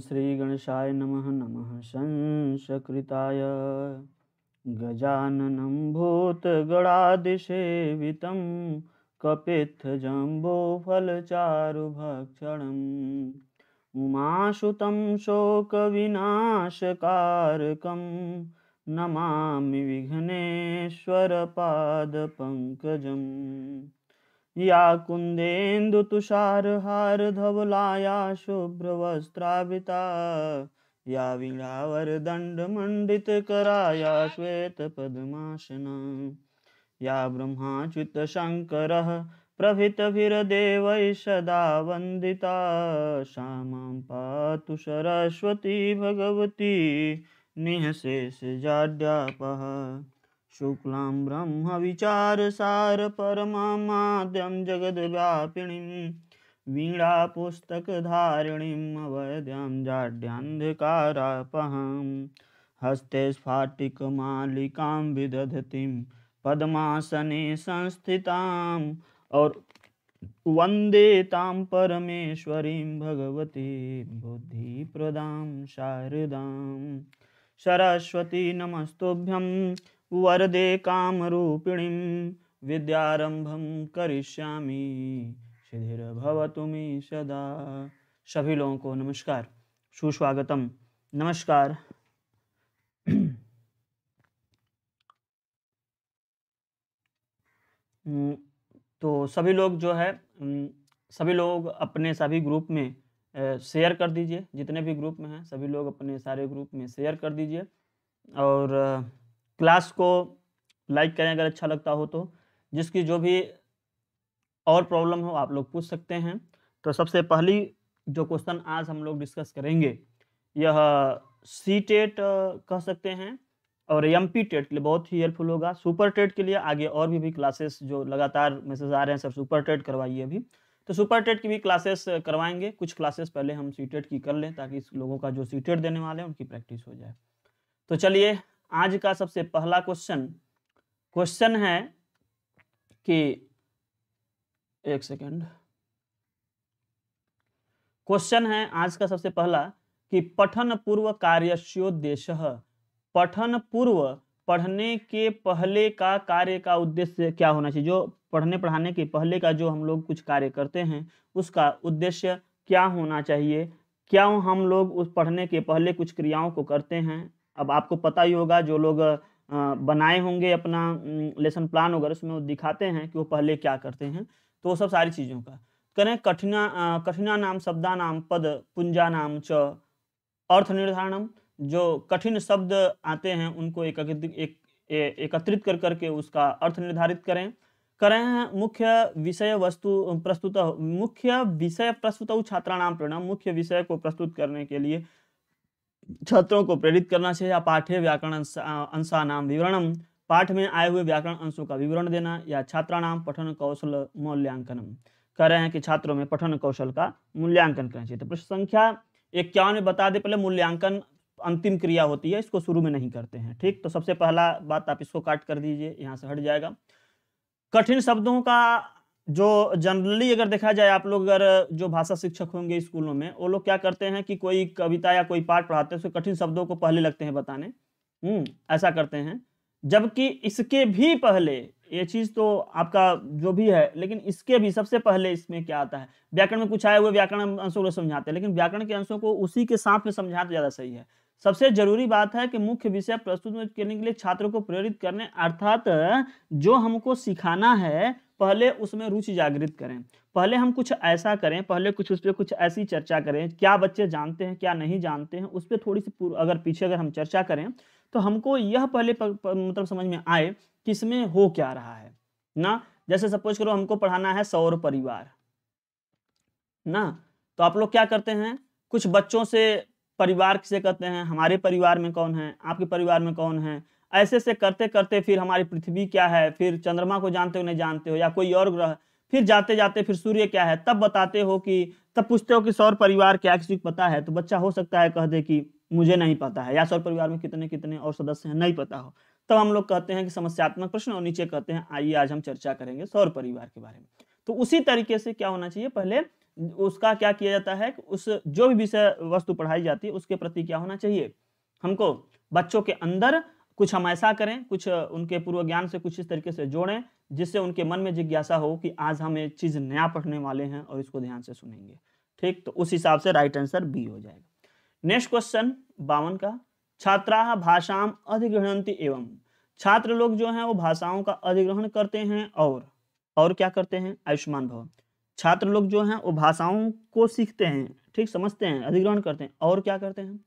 श्री गणेशाय नमः नमः शंसकृताय गजाननं भूतगणादिसेवितं कपित्थजम्बोफलचारुभक्षणम् उमाशुतं शोकविनाशकारकं नमामि विघ्नेश्वरपादपङ्कजम् या शुभ्र वस्त्राविता या श्वेत श्वेतपद्माशना या ब्रह्माच्युतशङ्करः देव सदा वंदिता श्यामां पातु सरस्वती भगवती निःशेषजाड्यापः शुक्ला ब्रह्म विचार शुक्लां ब्रह्मविचारसार परमामाद्यं जगद्व्यापिणीं वीणापुस्तकधारिणीम् अवैद्यां जाड्यान्धकारापहां हस्ते स्फाटिकमालिकां विदधतीं पद्मासने संस्थिताम् और वन्दे तां भगवती बुद्धि बुद्धिप्रदां शारदां सरस्वती नमस्तुभ्यं वरदे कामरूपिणीं विद्यारंभम करिष्यामि शिधिर भवतु मे सदा सभी लोगों को नमस्कार सुस्वागतम नमस्कार हम्म, तो सभी लोग जो है हम्म, सभी लोग अपने सभी ग्रुप में शेयर कर दीजिए जितने भी ग्रुप में हैं सभी लोग अपने सारे ग्रुप में शेयर कर दीजिए और क्लास को लाइक करें अगर अच्छा लगता हो तो जिसकी जो भी और प्रॉब्लम हो आप लोग पूछ सकते हैं तो सबसे पहली जो क्वेश्चन आज हम लोग डिस्कस करेंगे यह सी टेट e कह सकते हैं और एम पी टेट के लिए बहुत ही हेल्पफुल होगा सुपर टेट e के लिए आगे और भी भी क्लासेस जो लगातार मैसेज आ रहे हैं सर सुपर टेट करवाइए अभी तो सुपर टेट e की भी क्लासेस करवाएंगे कुछ क्लासेस पहले हम सी टेट की कर लें ताकि लोगों का जो सी टेट देने वाले हैं उनकी प्रैक्टिस हो जाए तो चलिए आज का सबसे पहला क्वेश्चन क्वेश्चन है कि एक सेकंड क्वेश्चन है आज का सबसे पहला कि पठन पूर्व कार्यस्योद्देश पठन पूर्व पढ़ने के पहले का कार्य का उद्देश्य क्या होना चाहिए जो पढ़ने पढ़ाने के पहले का जो हम लोग कुछ कार्य करते हैं उसका उद्देश्य क्या होना चाहिए क्या हम लोग उस पढ़ने के पहले कुछ क्रियाओं को करते हैं अब आपको पता ही होगा जो लोग बनाए होंगे अपना लेसन प्लान वगैरह उसमें वो दिखाते हैं कि वो पहले क्या करते हैं तो वो सब सारी चीज़ों का करें कठिना कठिना नाम शब्दा नाम पद पुंजा नाम च अर्थ निर्धारणम जो कठिन शब्द आते हैं उनको एकत्रित एक, एकत्रित कर करके उसका अर्थ निर्धारित करें करें हैं मुख्य विषय वस्तु प्रस्तुत मुख्य विषय प्रस्तुत छात्रा नाम प्रणाम मुख्य विषय को प्रस्तुत करने के लिए छात्रों को प्रेरित करना चाहिए या पाठ्य व्याकरण अंशा नाम विवरणम पाठ में आए हुए व्याकरण अंशों का विवरण देना या नाम पठन कौशल मूल्यांकन कह रहे हैं कि छात्रों में पठन कौशल का मूल्यांकन करना चाहिए तो प्रश्न संख्या इक्यावन में बता दें पहले मूल्यांकन अंतिम क्रिया होती है इसको शुरू में नहीं करते हैं ठीक तो सबसे पहला बात आप इसको काट कर दीजिए यहाँ से हट जाएगा कठिन शब्दों का जो जनरली अगर देखा जाए आप लोग अगर जो भाषा शिक्षक होंगे स्कूलों में वो लोग क्या करते हैं कि कोई कविता या कोई पाठ पढ़ाते हैं उसके कठिन शब्दों को पहले लगते हैं बताने हम्म ऐसा करते हैं जबकि इसके भी पहले ये चीज़ तो आपका जो भी है लेकिन इसके भी सबसे पहले इसमें क्या आता है व्याकरण में कुछ आए हुए व्याकरण अंशों को समझाते हैं लेकिन व्याकरण के अंशों को उसी के साथ में समझाना तो ज़्यादा सही है सबसे जरूरी बात है कि मुख्य विषय प्रस्तुत करने के लिए छात्रों को प्रेरित करने अर्थात जो हमको सिखाना है पहले उसमें रुचि जागृत करें पहले हम कुछ ऐसा करें पहले कुछ उस पर कुछ ऐसी चर्चा करें क्या बच्चे जानते हैं क्या नहीं जानते हैं उस पर थोड़ी सी अगर पीछे अगर हम चर्चा करें तो हमको यह पहले प, प, मतलब समझ में आए कि इसमें हो क्या रहा है ना जैसे सपोज करो हमको पढ़ाना है सौर परिवार ना तो आप लोग क्या करते हैं कुछ बच्चों से परिवार से कहते हैं हमारे परिवार में कौन है आपके परिवार में कौन है ऐसे ऐसे करते करते फिर हमारी पृथ्वी क्या है फिर चंद्रमा को जानते हो नहीं जानते हो या कोई और ग्रह फिर जाते जाते फिर सूर्य क्या है तब बताते हो कि तब पूछते हो कि सौर परिवार क्या किसी को पता है तो बच्चा हो सकता है कह दे कि मुझे नहीं पता है या सौर परिवार में कितने कितने और सदस्य हैं नहीं पता हो तब हम लोग कहते हैं कि समस्यात्मक प्रश्न और नीचे कहते हैं आइए आज हम चर्चा करेंगे सौर परिवार के बारे में तो उसी तरीके से क्या होना चाहिए पहले उसका क्या किया जाता है कि उस जो भी विषय वस्तु पढ़ाई जाती है उसके प्रति क्या होना चाहिए हमको बच्चों के अंदर कुछ हम ऐसा करें कुछ उनके पूर्व ज्ञान से कुछ इस तरीके से जोड़ें जिससे उनके मन में जिज्ञासा हो कि आज हम ये चीज़ नया पढ़ने वाले हैं और इसको ध्यान से सुनेंगे ठीक तो उस हिसाब से राइट आंसर बी हो जाएगा नेक्स्ट क्वेश्चन बावन का छात्रा भाषा अधिग्रहणती एवं छात्र लोग जो हैं वो भाषाओं का अधिग्रहण करते हैं और और क्या करते हैं आयुष्मान भव छात्र लोग जो हैं वो भाषाओं को सीखते हैं ठीक समझते हैं अधिग्रहण करते हैं और क्या करते हैं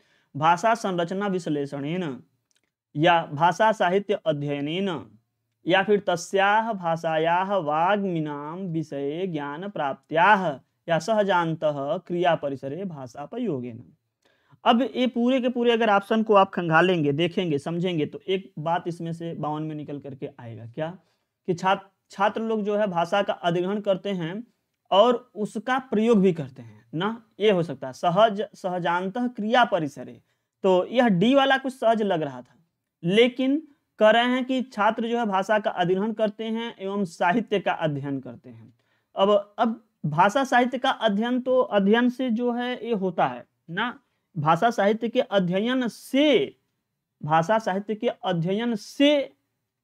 भाषा संरचना विश्लेषण या भाषा साहित्य अध्ययन या फिर तस्याह भाषाया वाग्मीनाम विषय ज्ञान प्राप्त्या या सहजांत क्रिया परिसरे भाषा प्रयोगेन अब ये पूरे के पूरे अगर ऑप्शन को आप खंगालेंगे देखेंगे समझेंगे तो एक बात इसमें से बावन में निकल करके आएगा क्या कि छात्र छात्र लोग जो है भाषा का अधिग्रहण करते हैं और उसका प्रयोग भी करते हैं ना ये हो सकता है सहज सहजांत क्रिया परिसरे तो यह डी वाला कुछ सहज लग रहा था लेकिन कह रहे हैं कि छात्र जो है भाषा का अध्ययन करते हैं एवं साहित्य का अध्ययन करते हैं अब अब भाषा साहित्य का अध्ययन तो अध्ययन से जो है ये होता है ना भाषा साहित्य के अध्ययन से भाषा साहित्य के अध्ययन से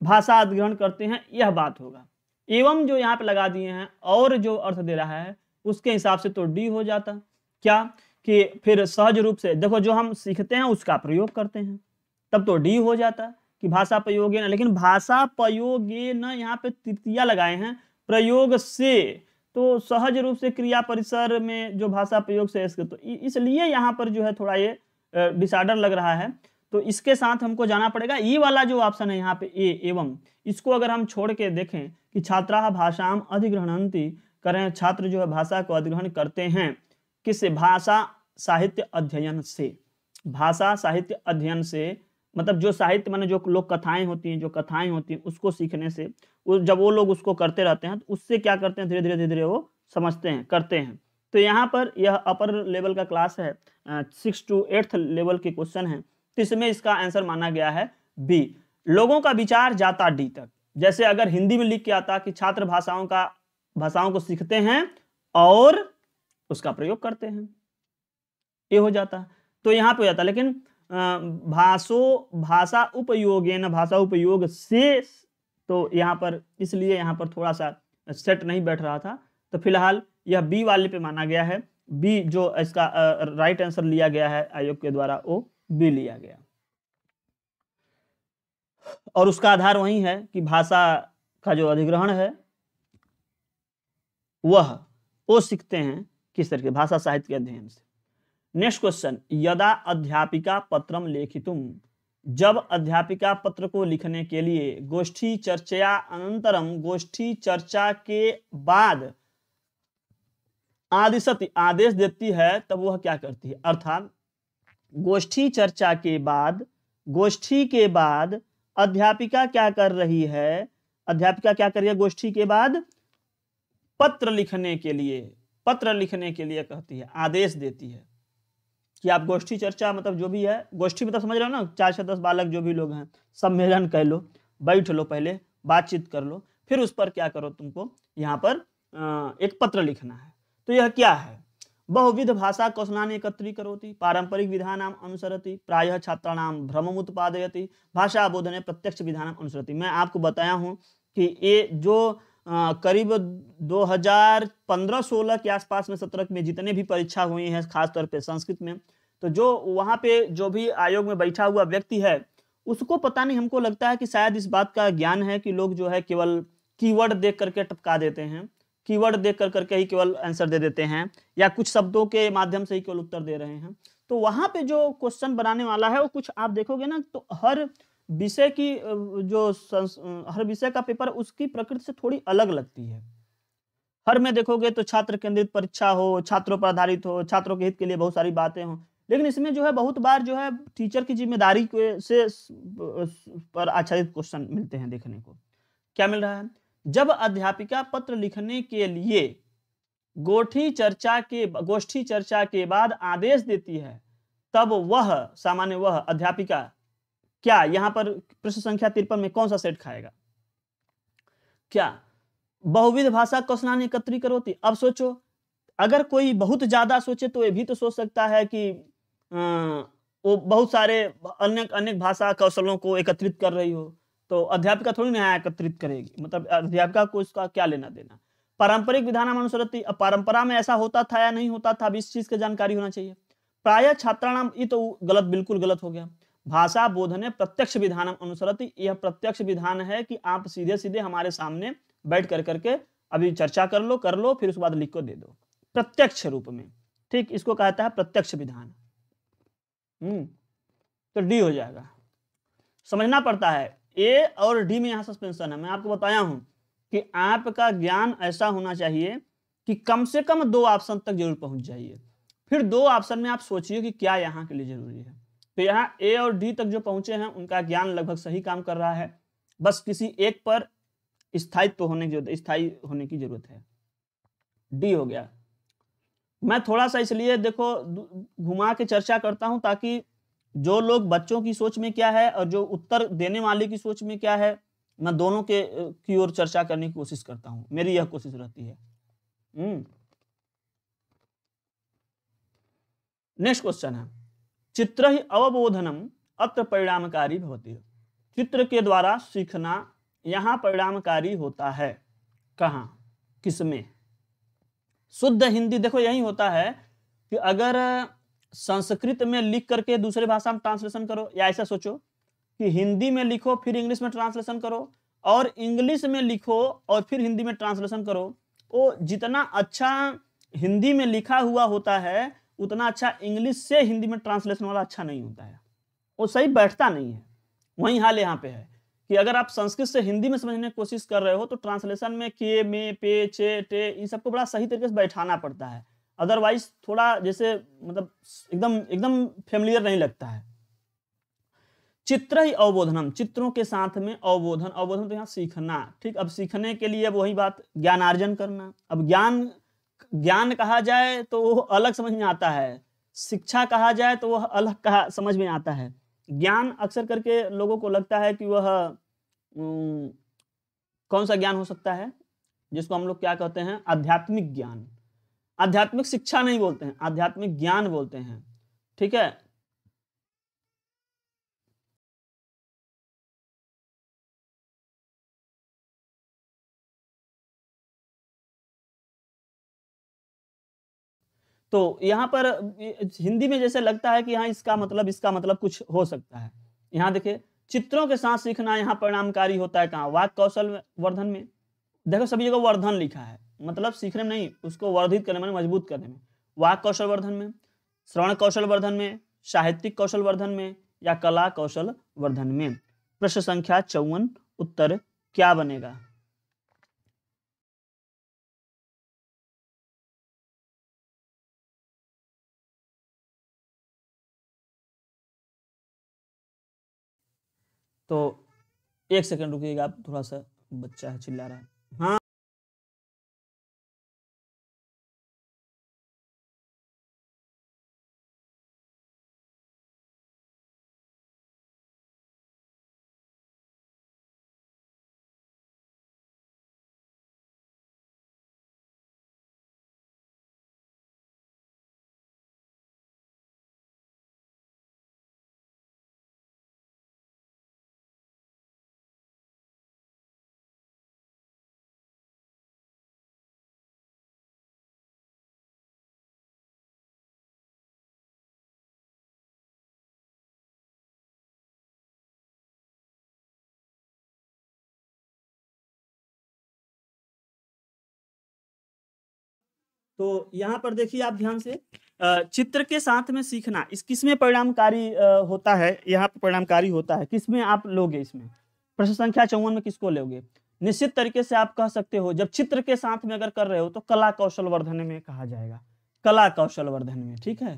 भाषा अध्ययन करते हैं यह बात होगा एवं जो यहाँ पे लगा दिए हैं और जो अर्थ दे रहा है उसके हिसाब से तो डी हो जाता क्या कि फिर सहज रूप से देखो जो हम सीखते हैं उसका प्रयोग करते हैं तब तो डी हो जाता कि भाषा प्रयोग न लेकिन भाषा प्रयोग न यहाँ पे तृतीया लगाए हैं प्रयोग से तो सहज रूप से क्रिया परिसर में जो भाषा प्रयोग से तो इसलिए यहाँ पर जो है थोड़ा ये डिसऑर्डर लग रहा है तो इसके साथ हमको जाना पड़ेगा ई वाला जो ऑप्शन है यहाँ पे ए एवं इसको अगर हम छोड़ के देखें कि छात्रा भाषाम अधिग्रहणती करें छात्र जो है भाषा को अधिग्रहण करते हैं किस भाषा साहित्य अध्ययन से भाषा साहित्य अध्ययन से मतलब जो साहित्य मैंने जो लोग कथाएं होती हैं जो कथाएं होती हैं उसको सीखने से जब वो लोग उसको करते रहते हैं तो उससे क्या करते हैं धीरे धीरे धीरे धीरे वो समझते हैं करते हैं तो यहाँ पर यह अपर लेवल का क्लास है सिक्स टू एट्थ लेवल के क्वेश्चन है तो इसमें इसका आंसर माना गया है बी लोगों का विचार जाता डी तक जैसे अगर हिंदी में लिख के आता कि छात्र भाषाओं का भाषाओं को सीखते हैं और उसका प्रयोग करते हैं ये हो जाता है तो यहाँ पे हो जाता लेकिन भाषो भाषा उपयोगेन भाषा उपयोग से तो यहाँ पर इसलिए यहाँ पर थोड़ा सा सेट नहीं बैठ रहा था तो फिलहाल यह बी वाले पे माना गया है बी जो इसका राइट आंसर लिया गया है आयोग के द्वारा वो बी लिया गया और उसका आधार वही है कि भाषा का जो अधिग्रहण है वह वो सीखते हैं किस तरह के भाषा साहित्य के अध्ययन से नेक्स्ट क्वेश्चन यदा अध्यापिका पत्रम लेखितुम जब अध्यापिका पत्र को लिखने के लिए गोष्ठी चर्चा अनंतरम गोष्ठी चर्चा के बाद आदिशति आदेश देती है तब वह क्या करती है अर्थात गोष्ठी चर्चा के बाद गोष्ठी के बाद अध्यापिका क्या कर रही है अध्यापिका क्या कर रही है गोष्ठी के बाद पत्र लिखने के लिए पत्र लिखने के लिए कहती है आदेश देती है कि आप गोष्ठी चर्चा मतलब जो भी है गोष्ठी मतलब समझ रहे हो ना चार से दस बालक जो भी लोग हैं सम्मेलन कह लो बैठ लो पहले बातचीत कर लो फिर उस पर क्या करो तुमको यहाँ पर एक पत्र लिखना है तो यह क्या है बहुविध भाषा कौशलाने एकत्री करोति पारंपरिक विधान अनुसरती प्राय छात्राणाम भ्रम उत्पादयती भाषा बोधने प्रत्यक्ष विधान अनुसरती मैं आपको बताया हूँ कि ये जो करीब 2015-16 के आसपास में सत्रह में जितने भी परीक्षा हुई हैं खासतौर पे संस्कृत में तो जो वहाँ पे जो भी आयोग में बैठा हुआ व्यक्ति है उसको पता नहीं हमको लगता है कि शायद इस बात का ज्ञान है कि लोग जो है केवल कीवर्ड देख करके टपका देते हैं कीवर्ड देख कर करके ही केवल आंसर दे देते हैं या कुछ शब्दों के माध्यम से ही केवल उत्तर दे रहे हैं तो वहाँ पे जो क्वेश्चन बनाने वाला है वो कुछ आप देखोगे ना तो हर विषय की जो हर विषय का पेपर उसकी प्रकृति से थोड़ी अलग लगती है हर में देखोगे तो छात्र केंद्रित परीक्षा हो छात्रों पर आधारित हो छात्रों के हित के लिए बहुत सारी बातें हों लेकिन इसमें जो है बहुत बार जो है टीचर की जिम्मेदारी से पर आच्छादित क्वेश्चन मिलते हैं देखने को क्या मिल रहा है जब अध्यापिका पत्र लिखने के लिए गोठी चर्चा के गोष्ठी चर्चा के बाद आदेश देती है तब वह सामान्य वह अध्यापिका क्या यहां पर प्रश्न संख्या तिरपन में कौन सा सेट खाएगा क्या बहुविध भाषा क्वेश्चन एकत्रीकरण होती अब सोचो अगर कोई बहुत ज्यादा सोचे तो ये भी तो सोच सकता है कि आ, वो बहुत सारे अनेक अनेक भाषा कौशलों को एकत्रित कर रही हो तो अध्यापिका थोड़ी नया एकत्रित करेगी मतलब अध्यापिका को इसका क्या लेना देना पारंपरिक अब परंपरा में ऐसा होता था या नहीं होता था अब इस चीज की जानकारी होना चाहिए प्राय छात्राणाम ये तो गलत बिल्कुल गलत हो गया भाषा बोधने प्रत्यक्ष विधान अनुसरती यह प्रत्यक्ष विधान है कि आप सीधे सीधे हमारे सामने बैठ कर करके अभी चर्चा कर लो कर लो फिर उसके बाद लिख को दे दो प्रत्यक्ष रूप में ठीक इसको कहता है प्रत्यक्ष विधान हम्म तो डी हो जाएगा समझना पड़ता है ए और डी में यहाँ सस्पेंशन है मैं आपको बताया हूं कि आपका ज्ञान ऐसा होना चाहिए कि कम से कम दो ऑप्शन तक जरूर पहुंच जाइए फिर दो ऑप्शन में आप सोचिए कि क्या यहाँ के लिए जरूरी है तो यहाँ ए और डी तक जो पहुंचे हैं उनका ज्ञान लगभग सही काम कर रहा है बस किसी एक पर स्थायित्व तो होने की जरूरत स्थायी होने की जरूरत है डी हो गया मैं थोड़ा सा इसलिए देखो घुमा के चर्चा करता हूं ताकि जो लोग बच्चों की सोच में क्या है और जो उत्तर देने वाले की सोच में क्या है मैं दोनों के की ओर चर्चा करने की कोशिश करता हूं मेरी यह कोशिश रहती है नेक्स्ट हम्म। क्वेश्चन है चित्र ही अवबोधनम अत्र परिणामकारी होती है चित्र के द्वारा सीखना यहाँ परिणामकारी होता है कहा किसमें शुद्ध हिंदी देखो यही होता है कि अगर संस्कृत में लिख करके दूसरे भाषा में ट्रांसलेशन करो या ऐसा सोचो कि हिंदी में लिखो फिर इंग्लिश में ट्रांसलेशन करो और इंग्लिश में लिखो और फिर हिंदी में ट्रांसलेशन करो वो तो जितना अच्छा हिंदी में लिखा हुआ होता है उतना अच्छा इंग्लिश से हिंदी में ट्रांसलेशन वाला अच्छा नहीं होता है वो सही बैठता नहीं है वही हाल यहाँ पे है कि अगर आप संस्कृत से हिंदी में समझने की कोशिश कर रहे हो तो ट्रांसलेशन में के मे पे चे टे इन सबको बड़ा सही तरीके से बैठाना पड़ता है अदरवाइज थोड़ा जैसे मतलब एकदम एकदम फेमिलियर नहीं लगता है चित्र ही अवबोधनम चित्रों के साथ में अवबोधन अवबोधन तो यहाँ सीखना ठीक अब सीखने के लिए वही बात ज्ञानार्जन करना अब ज्ञान ज्ञान कहा जाए तो वह अलग समझ में आता है शिक्षा कहा जाए तो वह अलग कहा समझ में आता है ज्ञान अक्सर करके लोगों को लगता है कि वह कौन सा ज्ञान हो सकता है जिसको हम लोग क्या कहते हैं आध्यात्मिक ज्ञान आध्यात्मिक शिक्षा नहीं बोलते हैं आध्यात्मिक ज्ञान बोलते हैं ठीक है तो यहाँ पर हिंदी में जैसे लगता है कि यहाँ इसका मतलब इसका मतलब कुछ हो सकता है यहाँ देखिए चित्रों के साथ सीखना यहाँ परिणामकारी होता है कहाँ वाक कौशल वर्धन में देखो सभी जगह वर्धन लिखा है मतलब सीखने में नहीं उसको वर्धित करने में मजबूत करने में वाक कौशल वर्धन में श्रवण कौशल वर्धन में साहित्यिक कौशल वर्धन में या कला कौशल वर्धन में प्रश्न संख्या चौवन उत्तर क्या बनेगा तो एक सेकेंड रुकिएगा आप थोड़ा सा बच्चा है चिल्ला रहा है हाँ तो यहाँ पर देखिए आप ध्यान से चित्र के साथ में सीखना इस किसमें परिणामकारी होता है यहाँ पर परिणामकारी होता है किसमें आप लोगे इसमें प्रश्न संख्या चौवन में किसको लोगे निश्चित तरीके से आप कह सकते हो जब चित्र के साथ में अगर कर रहे हो तो कला कौशल वर्धन में कहा जाएगा कला कौशल वर्धन में ठीक है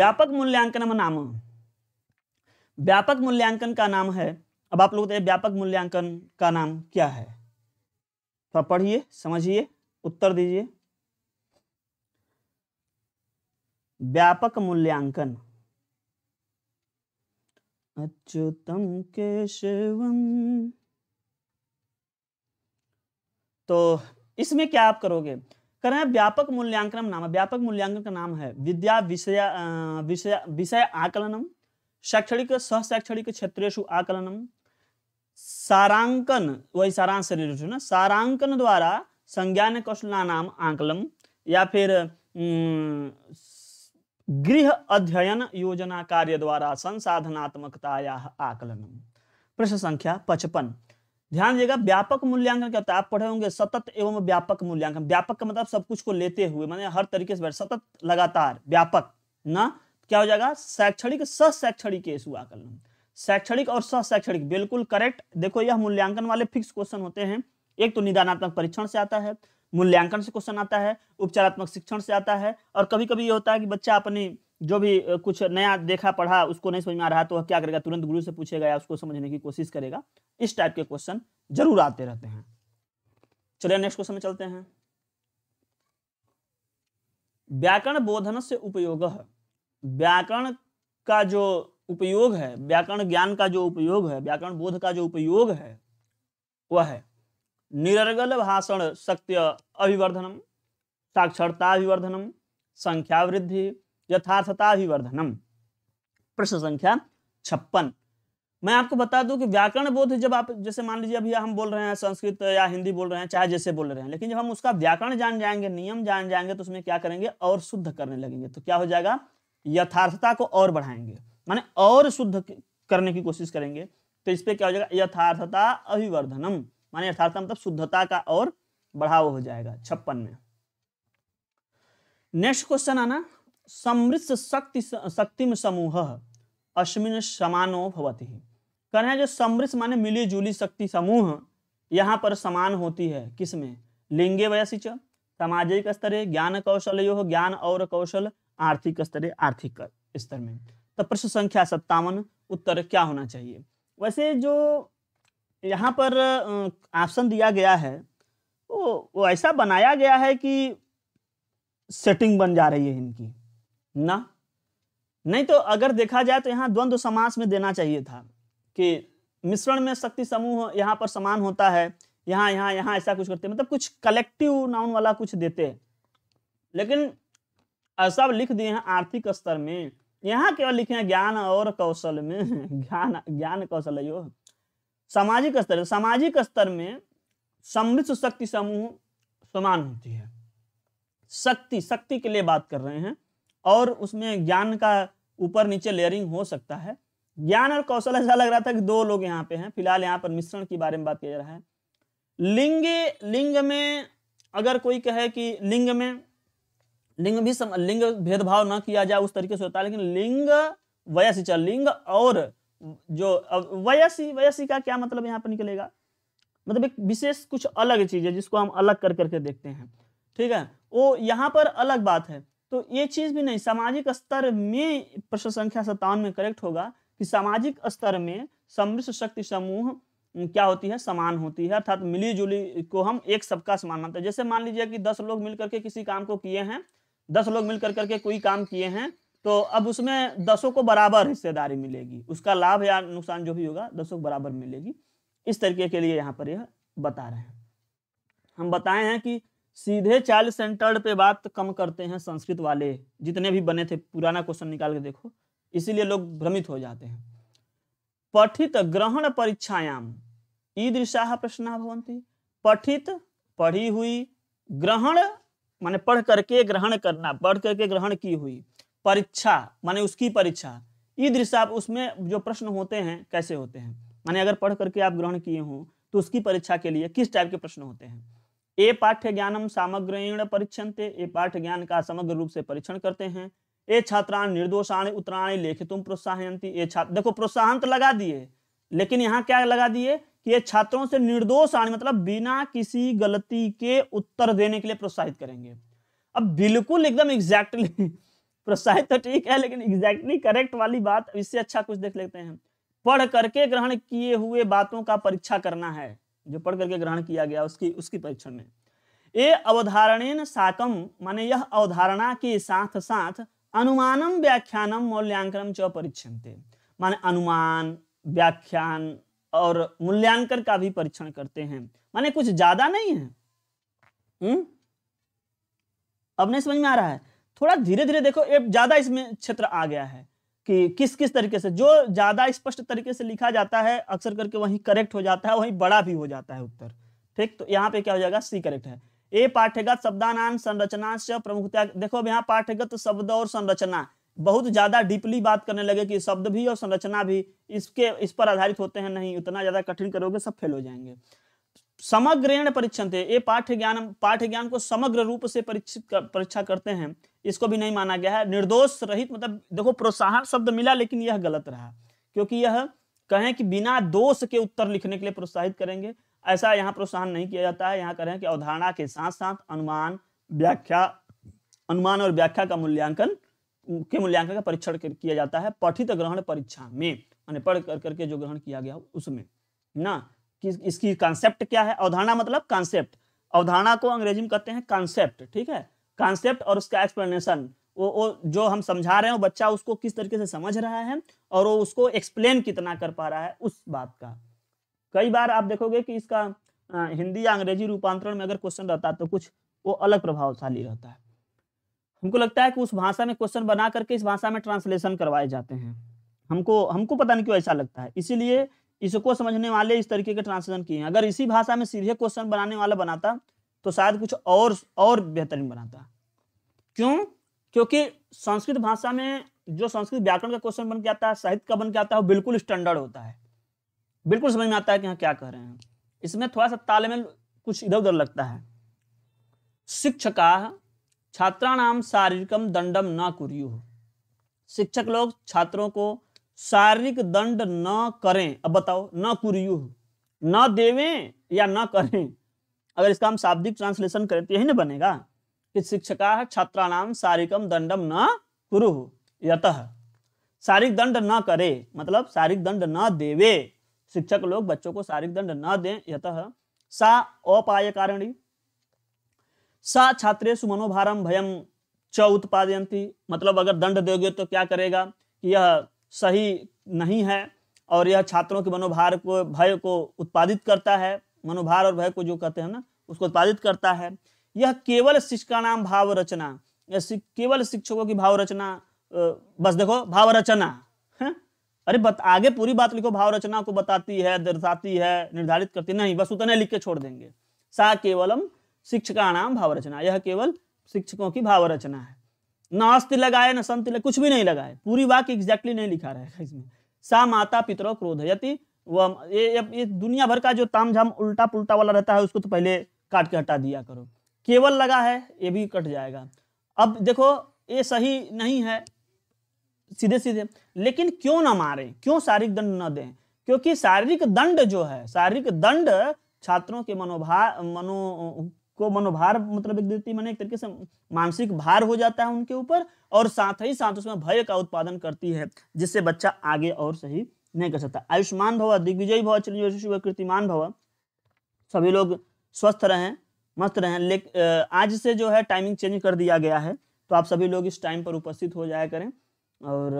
व्यापक मूल्यांकन में नाम व्यापक मूल्यांकन का नाम है अब आप लोग व्यापक मूल्यांकन का नाम क्या है थोड़ा तो पढ़िए समझिए उत्तर दीजिए व्यापक मूल्यांकन अच्युतम केशवम तो इसमें क्या आप करोगे कर रहे हैं व्यापक मूल्यांकन नाम व्यापक मूल्यांकन का नाम है विद्या विषय विषय विषय आकलनम शैक्षणिक सहशैक्षणिक क्षेत्र आकलनम सारांकन वही सारांश शरीर ना सारांकन द्वारा संज्ञान कौशला नाम आंकलम या फिर गृह अध्ययन योजना कार्य द्वारा संसाधनात्मकताया आकलन प्रश्न संख्या पचपन ध्यान दीजिएगा व्यापक मूल्यांकन क्या होता है आप पढ़े होंगे सतत एवं व्यापक मूल्यांकन व्यापक का मतलब सब कुछ को लेते हुए मैंने हर तरीके से सतत लगातार व्यापक ना क्या हो जाएगा शैक्षणिक सशैक्षणिक आकलन शैक्षणिक और सशैक्षणिक बिल्कुल करेक्ट देखो यह मूल्यांकन वाले फिक्स क्वेश्चन होते हैं एक तो निदानात्मक परीक्षण से आता है मूल्यांकन से क्वेश्चन आता है उपचारात्मक शिक्षण से आता है और कभी कभी ये होता है कि बच्चा अपनी जो भी कुछ नया देखा पढ़ा उसको नहीं समझ में आ रहा तो वह क्या करेगा तुरंत गुरु से पूछेगा या उसको समझने की कोशिश करेगा इस टाइप के क्वेश्चन जरूर आते रहते हैं चलिए नेक्स्ट क्वेश्चन में चलते हैं व्याकरण बोधन से उपयोग व्याकरण का जो उपयोग है व्याकरण ज्ञान का जो उपयोग है व्याकरण बोध का जो उपयोग है वह है निरर्गल भाषण शक्ति अभिवर्धनम साक्षरता अभिवर्धनम संख्या वृद्धि यथार्थता अभिवर्धनम प्रश्न संख्या छप्पन मैं आपको बता दूं कि व्याकरण बोध जब आप जैसे मान लीजिए अभी हम बोल रहे हैं संस्कृत या हिंदी बोल रहे हैं चाहे जैसे बोल रहे हैं लेकिन जब हम उसका व्याकरण जान जाएंगे नियम जान जाएंगे तो उसमें क्या करेंगे और शुद्ध करने लगेंगे तो क्या हो जाएगा यथार्थता को और बढ़ाएंगे माने और शुद्ध करने की कोशिश करेंगे तो इस पर क्या हो जाएगा यथार्थता अभिवर्धनम माने अर्थात मतलब शुद्धता का और बढ़ावा हो जाएगा छप्पन में नेक्स्ट क्वेश्चन आना समृद्ध शक्ति शक्ति में समूह अश्विन समानो भवती कह रहे हैं जो समृद्ध माने मिली जुली शक्ति समूह यहाँ पर समान होती है किसमें लिंगे वयसिच सामाजिक स्तरे ज्ञान कौशल यो ज्ञान और कौशल आर्थिक स्तरे आर्थिक स्तर में तो प्रश्न संख्या सत्तावन उत्तर क्या होना चाहिए वैसे जो यहाँ पर ऑप्शन दिया गया है वो तो वो ऐसा बनाया गया है कि सेटिंग बन जा रही है इनकी ना नहीं तो अगर देखा जाए तो यहाँ द्वंद्व समास में देना चाहिए था कि मिश्रण में शक्ति समूह यहाँ पर समान होता है यहाँ यहाँ यहाँ ऐसा कुछ करते मतलब कुछ कलेक्टिव नाउन वाला कुछ देते लेकिन सब लिख दिए हैं आर्थिक स्तर में यहाँ केवल लिखे हैं ज्ञान और कौशल में ज्ञान ज्ञान कौशल है यो सामाजिक स्तर सामाजिक स्तर में समृद्ध शक्ति समूह समान होती है शक्ति शक्ति के लिए बात कर रहे हैं और उसमें ज्ञान का ऊपर नीचे लेयरिंग हो सकता है ज्ञान और कौशल ऐसा लग रहा था कि दो लोग यहाँ पे हैं फिलहाल यहाँ पर मिश्रण के बारे में बात किया जा रहा है लिंग लिंग में अगर कोई कहे कि लिंग में लिंग भी सम, लिंग भेदभाव ना किया जाए उस तरीके से होता है लेकिन लिंग वयसिचर लिंग और जो वयसी वयसी का क्या मतलब यहाँ पर निकलेगा मतलब एक विशेष कुछ अलग चीज है जिसको हम अलग कर करके देखते हैं ठीक है वो यहाँ पर अलग बात है तो ये चीज भी नहीं सामाजिक स्तर में प्रश्न संख्या सत्तावन में करेक्ट होगा कि सामाजिक स्तर में समृद्ध शक्ति समूह क्या होती है समान होती है अर्थात मिली जुली को हम एक सबका समान मानते हैं जैसे मान लीजिए कि दस लोग मिल करके किसी काम को किए हैं दस लोग मिल कर करके कोई काम किए हैं तो अब उसमें दसों को बराबर हिस्सेदारी मिलेगी उसका लाभ या नुकसान जो भी होगा दसों को बराबर मिलेगी इस तरीके के लिए यहाँ पर यह बता रहे हैं हम बताए हैं कि सीधे चाइल्ड सेंटर्ड पे बात कम करते हैं संस्कृत वाले जितने भी बने थे पुराना क्वेश्चन निकाल के देखो इसीलिए लोग भ्रमित हो जाते हैं पठित ग्रहण परीक्षायाम ईदृशाह प्रश्न भवंती पठित पढ़ी हुई ग्रहण माने पढ़ करके ग्रहण करना पढ़ करके ग्रहण की हुई परीक्षा माने उसकी परीक्षा दृश्य आप उसमें जो प्रश्न होते हैं कैसे होते हैं माने अगर पढ़ करके आप ग्रहण किए हों तो उसकी परीक्षा के लिए किस टाइप के प्रश्न होते हैं ए पाठ्य ज्ञानम सामग्रेण परीक्षणते ए पाठ्य ज्ञान का समग्र रूप से परीक्षण करते हैं ए छात्राण निर्दोषाण उत्तराणी लेखितुम प्रोत्साहयंती ए छात्र देखो प्रोत्साहन तो लगा दिए लेकिन यहाँ क्या लगा दिए कि ये छात्रों से निर्दोष आने मतलब बिना किसी गलती के उत्तर देने के लिए प्रोत्साहित करेंगे अब बिल्कुल एकदम एग्जैक्टली प्रोत्साहित तो ठीक है लेकिन एग्जैक्टली करेक्ट वाली बात इससे अच्छा कुछ देख लेते हैं पढ़ करके ग्रहण किए हुए बातों का परीक्षा करना है जो पढ़ करके ग्रहण किया गया उसकी उसकी परीक्षण में ये अवधारणेन साकम माने यह अवधारणा के साथ साथ अनुमानम व्याख्यानम मूल्यांकनम च थे माने अनुमान व्याख्यान और मूल्यांकन का भी परीक्षण करते हैं माने कुछ ज्यादा नहीं है हुँ? हम्म? अब नहीं समझ में आ रहा है थोड़ा धीरे धीरे देखो ये ज़्यादा इसमें क्षेत्र आ गया है कि किस किस तरीके से जो ज़्यादा स्पष्ट तरीके से लिखा जाता है अक्सर करके वहीं करेक्ट हो जाता है वहीं बड़ा भी हो जाता है उत्तर ठीक तो यहाँ पे क्या हो जाएगा सी करेक्ट है ए पाठ्यगत शब्दानाम संरचना से प्रमुखता देखो अब यहाँ पाठ्यगत शब्द और संरचना बहुत ज्यादा डीपली बात करने लगे कि शब्द भी और संरचना भी इसके इस पर आधारित होते हैं नहीं उतना ज्यादा कठिन करोगे सब फेल हो जाएंगे समग्र परीक्षण थे ये पाठ्य ज्ञान पाठ्य ज्ञान को समग्र रूप से परीक्षित परीक्षा करते हैं इसको भी नहीं माना गया है निर्दोष रहित मतलब देखो प्रोत्साहन शब्द मिला लेकिन यह गलत रहा क्योंकि यह कहें कि बिना दोष के उत्तर लिखने के लिए प्रोत्साहित करेंगे ऐसा यहाँ प्रोत्साहन नहीं किया जाता है यहाँ करें कि अवधारणा के साथ साथ अनुमान व्याख्या अनुमान और व्याख्या का मूल्यांकन के मूल्यांकन का परीक्षण किया जाता है पठित ग्रहण परीक्षा में पढ़ कर करके जो ग्रहण किया गया उसमें ना कि इसकी कॉन्सेप्ट क्या है अवधारणा मतलब कॉन्सेप्ट अवधारणा को अंग्रेजी में कहते हैं कॉन्सेप्ट ठीक है कॉन्सेप्ट और उसका एक्सप्लेनेशन वो वो जो हम समझा रहे हैं वो बच्चा उसको किस तरीके से समझ रहा है और वो उसको एक्सप्लेन कितना कर पा रहा है उस बात का कई बार आप देखोगे कि इसका हिंदी या अंग्रेजी रूपांतरण में अगर क्वेश्चन रहता है तो कुछ वो अलग प्रभावशाली रहता है हमको लगता है कि उस भाषा में क्वेश्चन बना करके इस भाषा में ट्रांसलेशन करवाए जाते हैं हमको हमको पता नहीं क्यों ऐसा लगता है इसीलिए इसको समझने वाले इस तरीके के ट्रांसलेशन किए हैं अगर इसी भाषा में सीधे क्वेश्चन बनाने वाला बनाता तो शायद कुछ और और बेहतरीन बनाता क्यों क्योंकि संस्कृत भाषा में जो संस्कृत व्याकरण का क्वेश्चन बन के आता है साहित्य का बन के आता है वो बिल्कुल स्टैंडर्ड होता है बिल्कुल समझ में आता है कि हाँ क्या कह रहे हैं इसमें थोड़ा सा तालमेल कुछ इधर उधर लगता है शिक्षका छात्राणाम शारीरिकम दंडम न कुरियु शिक्षक लोग छात्रों को शारीरिक दंड न करें अब बताओ न कुरियु न देवें या न करें अगर इसका हम शाब्दिक ट्रांसलेशन करें तो यही ना बनेगा कि शिक्षका छात्राणाम शारीरिकम दंडम न कुरु यत शारीरिक दंड न करे मतलब शारीरिक दंड न देवे शिक्षक लोग बच्चों को शारीरिक दंड न दें यत सा अपाय कारणी सा छात्रे मनोभारम भयम च उत्पादयंती मतलब अगर दंड दोगे तो क्या करेगा कि यह सही नहीं है और यह छात्रों के मनोभार को भय को उत्पादित करता है मनोभार और भय को जो कहते हैं ना उसको उत्पादित करता है यह केवल शिक्षका नाम भाव रचना या केवल शिक्षकों की भाव रचना बस देखो भाव रचना है अरे बत, आगे पूरी बात लिखो भाव रचना को बताती है दर्शाती है निर्धारित करती नहीं बस उतने लिख के छोड़ देंगे सा केवलम शिक्षका नाम भाव रचना यह केवल शिक्षकों की भाव रचना है न अस्त लगाए न संत कुछ भी नहीं लगाए पूरी वाक्य एग्जैक्टली नहीं लिखा रहेगा इसमें सा माता पितरों क्रोध यती वो ये ये दुनिया भर का जो तामझाम उल्टा पुल्टा वाला रहता है उसको तो पहले काट के हटा दिया करो केवल लगा है ये भी कट जाएगा अब देखो ये सही नहीं है सीधे सीधे लेकिन क्यों ना मारें क्यों शारीरिक दंड ना दें क्योंकि शारीरिक दंड जो है शारीरिक दंड छात्रों के मनोभार मनो को मनोभार मतलब एक देती मैंने एक तरीके से मानसिक भार हो जाता है उनके ऊपर और साथ ही साथ उसमें भय का उत्पादन करती है जिससे बच्चा आगे और सही नहीं कर सकता आयुष्मान भव दिग्विजय भव चिरंजीव कीर्तिमान भव सभी लोग स्वस्थ रहें मस्त रहें लेकिन आज से जो है टाइमिंग चेंज कर दिया गया है तो आप सभी लोग इस टाइम पर उपस्थित हो जाया करें और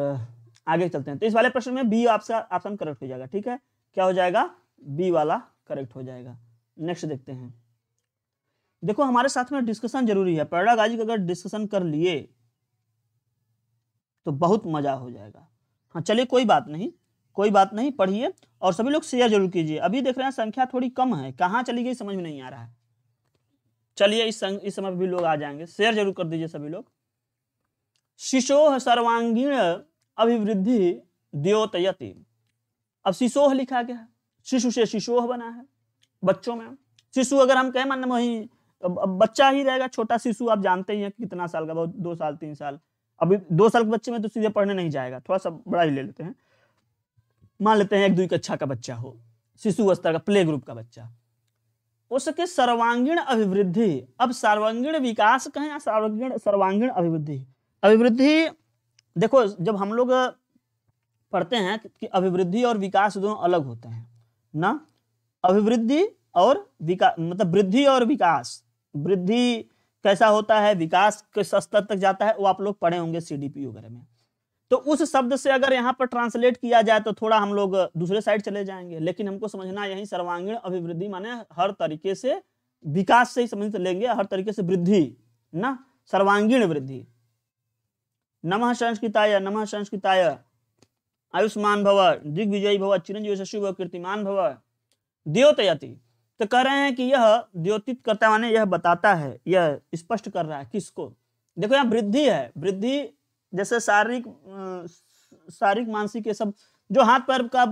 आगे चलते हैं तो इस वाले प्रश्न में बी आपका ऑप्शन करेक्ट हो जाएगा ठीक है क्या हो जाएगा बी वाला करेक्ट हो जाएगा नेक्स्ट देखते हैं देखो हमारे साथ में डिस्कशन जरूरी है पैरा गाजी अगर डिस्कशन कर लिए तो बहुत मजा हो जाएगा हाँ चलिए कोई बात नहीं कोई बात नहीं पढ़िए और सभी लोग शेयर जरूर कीजिए अभी देख रहे हैं संख्या थोड़ी कम है कहाँ चली गई समझ में नहीं आ रहा है चलिए इस संग, इस समय भी लोग आ जाएंगे शेयर जरूर कर दीजिए सभी लोग शिशोह सर्वांगीण अभिवृद्धि द्योतयति अब शिशोह लिखा गया है शिशु से शिशोह बना है बच्चों में शिशु अगर हम कहें मान वही बच्चा ही रहेगा छोटा शिशु आप जानते ही हैं कितना साल का बहुत दो साल तीन साल अभी दो साल के बच्चे में तो सीधे पढ़ने नहीं जाएगा थोड़ा सा बड़ा ही ले लेते हैं मान लेते हैं एक दुई कक्षा का बच्चा हो शिशु स्तर का प्ले ग्रुप का बच्चा उसके सर्वांगीण अभिवृद्धि अब सर्वांगीण विकास कहें या सर्वांगीण सर्वांगीण अभिवृद्धि अभिवृद्धि देखो जब हम लोग पढ़ते हैं कि अभिवृद्धि और विकास दोनों अलग होते हैं ना अभिवृद्धि और विकास मतलब वृद्धि और विकास वृद्धि कैसा होता है विकास किस स्तर तक जाता है वो आप लोग पढ़े होंगे पी वगैरह में तो उस शब्द से अगर यहाँ पर ट्रांसलेट किया जाए तो थोड़ा हम लोग दूसरे साइड चले जाएंगे लेकिन हमको समझना यही सर्वांगीण अभिवृद्धि माने हर तरीके से विकास से ही समझ लेंगे हर तरीके से वृद्धि ना सर्वांगीण वृद्धि नम संस्कृताय नम संस्कृताय आयुष्मान भव दिग्विजयी भव चिरंजीव शशु भव कीर्तिमान भव द्योतयति तो कह रहे हैं कि यह द्योतित करता माने यह बताता है यह स्पष्ट कर रहा है किसको देखो यहाँ वृद्धि है वृद्धि जैसे शारीरिक शारीरिक मानसिक ये सब जो हाथ पैर का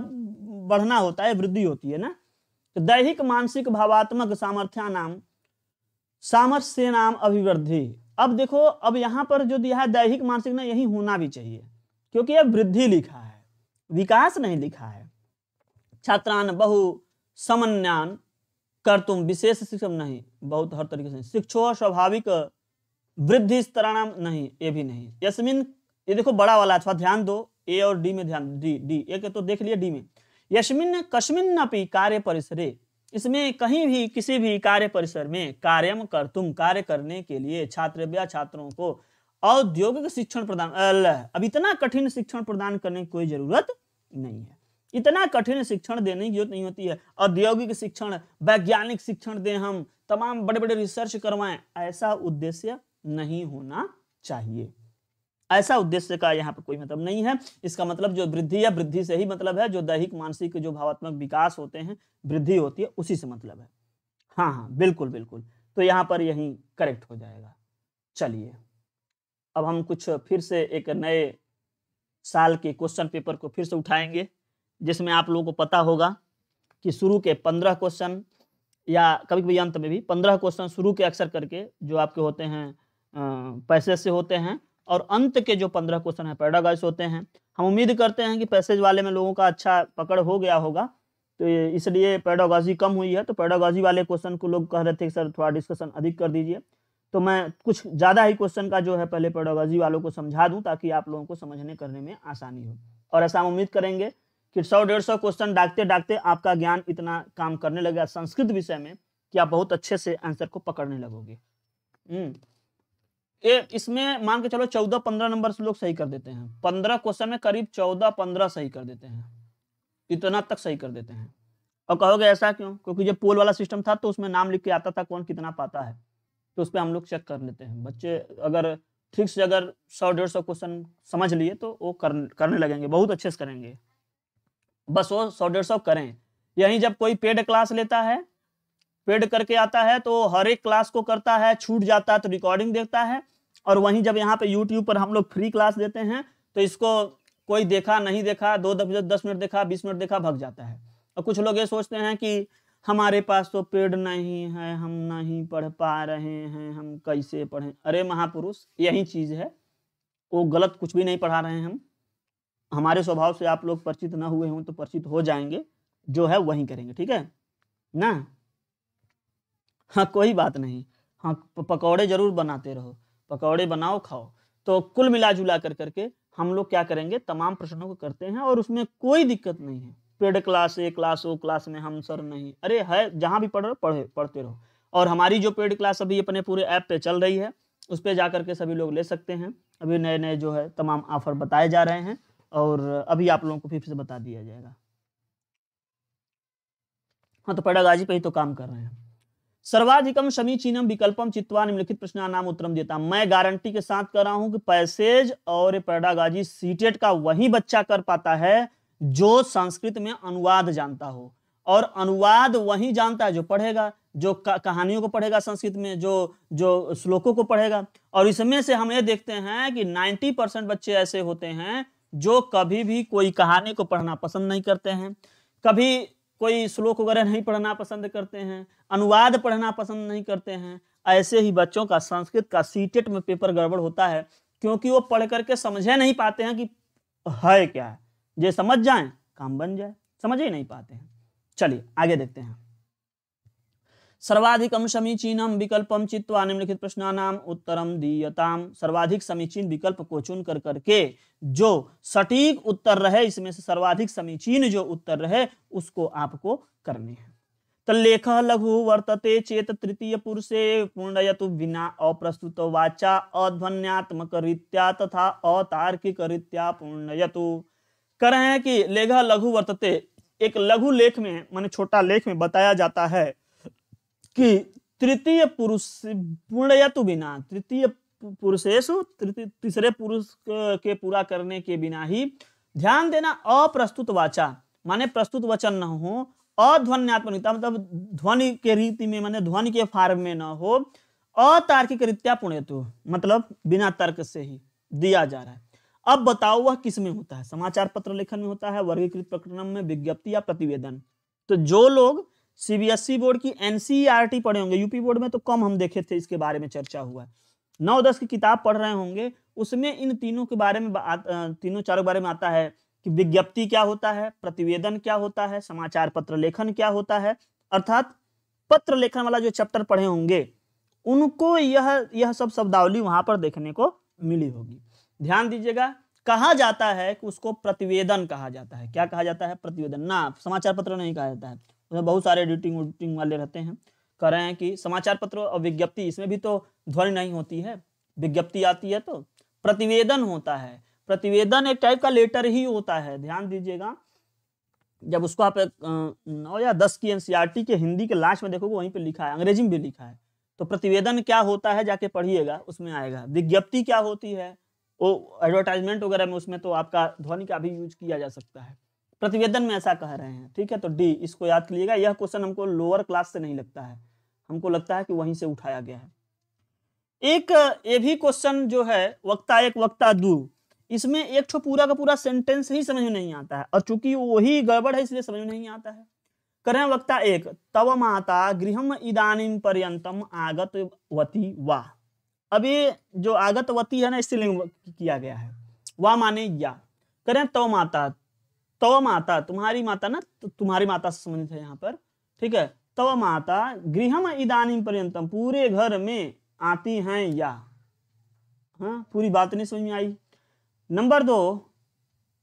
बढ़ना होता है वृद्धि होती है ना तो दैहिक मानसिक भावात्मक सामर्थ्या नाम सामर्थ्य नाम अभिवृद्धि अब देखो अब यहाँ पर जो दिया है दैहिक मानसिक ना यही होना भी चाहिए क्योंकि यह वृद्धि लिखा है विकास नहीं लिखा है छात्रान बहु समन्यान कर तुम विशेष शिक्षण नहीं बहुत हर तरीके से शिक्षो स्वाभाविक वृद्धि स्तराणाम नहीं ये भी नहीं यशमिन ये देखो बड़ा वाला अच्छा ध्यान दो ए और डी में ध्यान डी डी एक तो देख लिया डी में यशमिन कश्मिन नपी कार्य परिसरे इसमें कहीं भी किसी भी कार्य परिसर में कार्यम कर तुम कार्य करने के लिए छात्र छात्रों को औद्योगिक शिक्षण प्रदान अब इतना कठिन शिक्षण प्रदान करने की कोई जरूरत नहीं है इतना कठिन शिक्षण देने की जरूरत नहीं होती है औद्योगिक शिक्षण वैज्ञानिक शिक्षण दें हम तमाम बड़े बड़े रिसर्च करवाएं ऐसा उद्देश्य नहीं होना चाहिए ऐसा उद्देश्य का यहाँ पर कोई मतलब नहीं है इसका मतलब जो वृद्धि या वृद्धि से ही मतलब है जो दैहिक मानसिक जो भावात्मक विकास होते हैं वृद्धि होती है उसी से मतलब है हाँ हाँ बिल्कुल बिल्कुल तो यहाँ पर यही करेक्ट हो जाएगा चलिए अब हम कुछ फिर से एक नए साल के क्वेश्चन पेपर को फिर से उठाएंगे जिसमें आप लोगों को पता होगा कि शुरू के पंद्रह क्वेश्चन या कभी कभी अंत में भी पंद्रह क्वेश्चन शुरू के अक्सर करके जो आपके होते हैं पैसेज से होते हैं और अंत के जो पंद्रह क्वेश्चन है पैराडाइज होते हैं हम उम्मीद करते हैं कि पैसेज वाले में लोगों का अच्छा पकड़ हो गया होगा तो इसलिए पैडागॉजी कम हुई है तो पैडागॉजी वाले क्वेश्चन को लोग कह रहे थे सर थोड़ा डिस्कशन अधिक कर दीजिए तो मैं कुछ ज़्यादा ही क्वेश्चन का जो है पहले पैडागॉजी वालों को समझा दूं ताकि आप लोगों को समझने करने में आसानी हो और ऐसा हम उम्मीद करेंगे कि सौ डेढ़ सौ क्वेश्चन डाकते डाकते आपका ज्ञान इतना काम करने लगेगा संस्कृत विषय में कि आप बहुत अच्छे से आंसर को पकड़ने लगोगे हम्म। ए, इसमें मान के चलो चौदह पंद्रह नंबर से लोग सही कर देते हैं पंद्रह क्वेश्चन में करीब चौदह पंद्रह सही कर देते हैं इतना तक सही कर देते हैं और कहोगे ऐसा क्यों क्योंकि जब पोल वाला सिस्टम था तो उसमें नाम लिख के आता था कौन कितना पाता है तो उस पर हम लोग चेक कर लेते हैं बच्चे अगर ठीक से अगर सौ डेढ़ सौ क्वेश्चन समझ लिए तो वो कर, करने लगेंगे बहुत अच्छे से करेंगे बस वो सौ डेढ़ सौ करें यहीं जब कोई पेड क्लास लेता है पेड करके आता है तो हर एक क्लास को करता है छूट जाता है तो रिकॉर्डिंग देखता है और वहीं जब यहाँ पे यूट्यूब पर हम लोग फ्री क्लास देते हैं तो इसको कोई देखा नहीं देखा दो दस मिनट देखा बीस मिनट देखा भग जाता है और कुछ लोग ये सोचते हैं कि हमारे पास तो पेड़ नहीं है हम नहीं पढ़ पा रहे हैं हम कैसे पढ़ें अरे महापुरुष यही चीज़ है वो गलत कुछ भी नहीं पढ़ा रहे हैं हम हमारे स्वभाव से आप लोग परिचित ना हुए हों तो परिचित हो जाएंगे जो है वही करेंगे ठीक है ना हाँ कोई बात नहीं हाँ पकौड़े जरूर बनाते रहो पकौड़े बनाओ खाओ तो कुल मिला जुला कर करके हम लोग क्या करेंगे तमाम प्रश्नों को करते हैं और उसमें कोई दिक्कत नहीं है paid class A class O class में हम सर नहीं अरे है जहाँ भी पढ़ रहे पढ़े पढ़ते रहो और हमारी जो पेड क्लास अभी अपने पूरे ऐप पे चल रही है उस पर जा करके सभी लोग ले सकते हैं अभी नए नए जो है तमाम ऑफर बताए जा रहे हैं और अभी आप लोगों को फिर से बता दिया जाएगा हाँ तो पेडागाजी पे ही तो काम कर रहे हैं सर्वाधिकम समीचीनम विकल्पम चित्वा निम्नलिखित प्रश्न नाम उत्तर देता मैं गारंटी के साथ कर रहा हूं कि पैसेज और पैडागाजी सीटेट का वही बच्चा कर पाता है जो संस्कृत में अनुवाद जानता हो और अनुवाद वही जानता है जो पढ़ेगा जो कहानियों को पढ़ेगा संस्कृत में जो जो श्लोकों को पढ़ेगा और इसमें से हम ये देखते हैं कि 90 परसेंट बच्चे ऐसे होते हैं जो कभी भी कोई कहानी को पढ़ना पसंद नहीं करते हैं कभी कोई श्लोक वगैरह नहीं पढ़ना पसंद करते हैं अनुवाद पढ़ना पसंद नहीं करते हैं ऐसे ही बच्चों का संस्कृत का सीटेट e में पेपर गड़बड़ होता है क्योंकि वो पढ़ करके समझे नहीं पाते हैं कि है क्या है जे समझ जाए काम बन जाए समझ ही नहीं पाते हैं चलिए आगे देखते हैं सर्वाधिकम समीचीन विकल्प चित्वा निम्नलिखित नाम उत्तरम दीयताम सर्वाधिक समीचीन विकल्प को चुन कर करके जो सटीक उत्तर रहे इसमें से सर्वाधिक समीचीन जो उत्तर रहे उसको आपको करने हैं लेख लघु वर्तते चेत तृतीय पुरुषे पूर्णयतु बिना अप्रस्तुत वाचा अध्वन्यात्मक रीत्या तथा अतार्किक रीत्या पूर्णयतु कर रहे हैं कि लेख लघु वर्तते एक लघु लेख में मान छोटा लेख में बताया जाता है कि तृतीय पुरुष पूर्णयतु बिना तृतीय पुरुषेश तीसरे पुरुष के पूरा करने के बिना ही ध्यान देना अप्रस्तुत वाचा माने प्रस्तुत वचन न हो अध्वन्यात्मकता मतलब ध्वनि के रीति में माने ध्वनि के फार्म में न हो अतार्किक रीत्या पुण्यतु मतलब बिना तर्क से ही दिया जा रहा है अब बताओ वह किस में होता है समाचार पत्र लेखन में होता है वर्गीकृत प्रकरण में विज्ञप्ति या प्रतिवेदन तो जो लोग सीबीएसई बोर्ड e की एनसीईआरटी e पढ़े होंगे यूपी बोर्ड में तो कम हम देखे थे इसके बारे में चर्चा हुआ है नौ दस की किताब पढ़ रहे होंगे उसमें इन तीनों के बारे में तीनों चारों के बारे में आता है कि विज्ञप्ति क्या होता है प्रतिवेदन क्या होता है समाचार पत्र लेखन क्या होता है अर्थात पत्र लेखन वाला जो चैप्टर पढ़े होंगे उनको यह यह सब शब्दावली वहां पर देखने को मिली होगी ध्यान दीजिएगा कहा जाता है कि उसको प्रतिवेदन कहा जाता है क्या कहा जाता है प्रतिवेदन ना समाचार पत्र नहीं कहा जाता है उसमें बहुत सारे एडिटिंग उडिटिंग वाले रहते हैं कह रहे हैं कि समाचार पत्र और विज्ञप्ति इसमें भी तो ध्वनि नहीं होती है विज्ञप्ति आती है तो प्रतिवेदन होता है प्रतिवेदन एक टाइप का लेटर ही होता है ध्यान दीजिएगा जब उसको आप नौ या दस की एनसीईआरटी e के हिंदी के लास्ट में देखोगे वहीं पे लिखा है अंग्रेजी में भी लिखा है तो प्रतिवेदन क्या होता है जाके पढ़िएगा उसमें आएगा विज्ञप्ति क्या होती है वो एडवर्टाइजमेंट वगैरह में उसमें तो आपका ध्वनि का भी यूज किया जा सकता है प्रतिवेदन में ऐसा कह रहे हैं ठीक है तो डी इसको याद करिएगा यह क्वेश्चन हमको लोअर क्लास से नहीं लगता है हमको लगता है कि वहीं से उठाया गया है एक ये भी क्वेश्चन जो है वक्ता एक वक्ता दो इसमें एक छो पूरा का पूरा सेंटेंस ही समझ में नहीं आता है और चूंकि वही गड़बड़ है इसलिए समझ में नहीं आता है करें वक्ता एक तव माता गृह इदानीम पर्यतम आगत वती वाह अभी जो आगतवती है ना इसलिए किया गया है वाह माने या करें तव माता तव माता तुम्हारी माता ना तुम्हारी माता से संबंधित है यहाँ पर ठीक है तव माता गृहम इदानी पर्यंतम पूरे घर में आती हैं या हाँ पूरी बात नहीं समझ में आई नंबर दो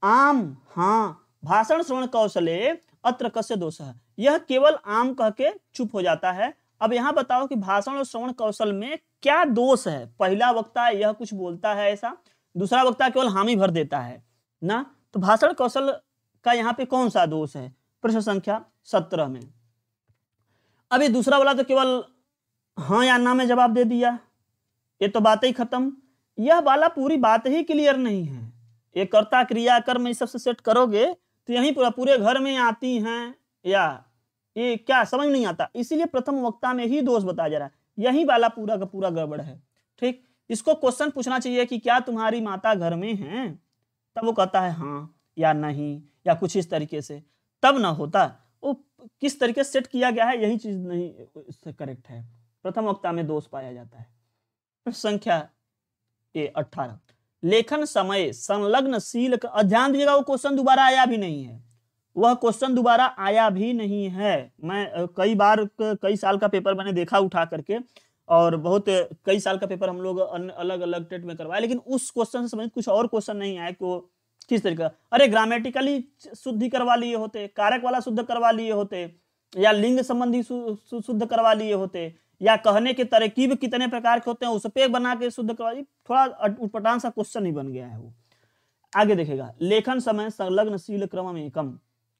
आम हाँ भाषण श्रवण कौशले अत्र कस्य दोष है यह केवल आम कह के चुप हो जाता है अब यहाँ बताओ कि भाषण और श्रवण कौशल में क्या दोष है पहला वक्ता यह कुछ बोलता है ऐसा दूसरा वक्ता केवल हामी भर देता है ना तो भाषण कौशल का यहाँ पे कौन सा दोष है प्रश्न संख्या सत्रह में अभी दूसरा वाला तो केवल हाँ या ना में जवाब दे दिया ये तो बात ही खत्म यह वाला पूरी बात ही क्लियर नहीं है ये कर्ता क्रिया कर्म ये सबसे सेट करोगे तो यही पूरा पूरे घर में आती हैं या ये क्या समझ नहीं आता इसीलिए प्रथम वक्ता में ही दोष बताया जा रहा है यही वाला पूरा का पूरा गड़बड़ है ठीक इसको क्वेश्चन पूछना चाहिए कि क्या तुम्हारी माता घर में है तब वो कहता है हाँ या नहीं या कुछ इस तरीके से तब ना होता वो किस तरीके सेट किया गया है यही चीज नहीं करेक्ट है प्रथम वक्ता में दोष पाया जाता है संख्या ए अठारह लेखन समय संलग्न शील का ध्यान दीजिएगा वो क्वेश्चन दोबारा आया भी नहीं है वह क्वेश्चन दोबारा आया भी नहीं है मैं कई बार कई साल का पेपर मैंने देखा उठा करके और बहुत कई साल का पेपर हम लोग अलग अलग टेट में करवाए लेकिन उस क्वेश्चन से संबंधित कुछ और क्वेश्चन नहीं आया को किस तरीके अरे ग्रामेटिकली शुद्धि करवा लिए होते कारक वाला शुद्ध करवा लिए होते या लिंग संबंधी शुद्ध करवा लिए होते या कहने के तरकीब कितने प्रकार के होते हैं उस पर बना के शुद्ध करवा थोड़ा उटपटान सा क्वेश्चन ही बन गया है वो आगे देखेगा लेखन समय संलग्नशील क्रम में एकम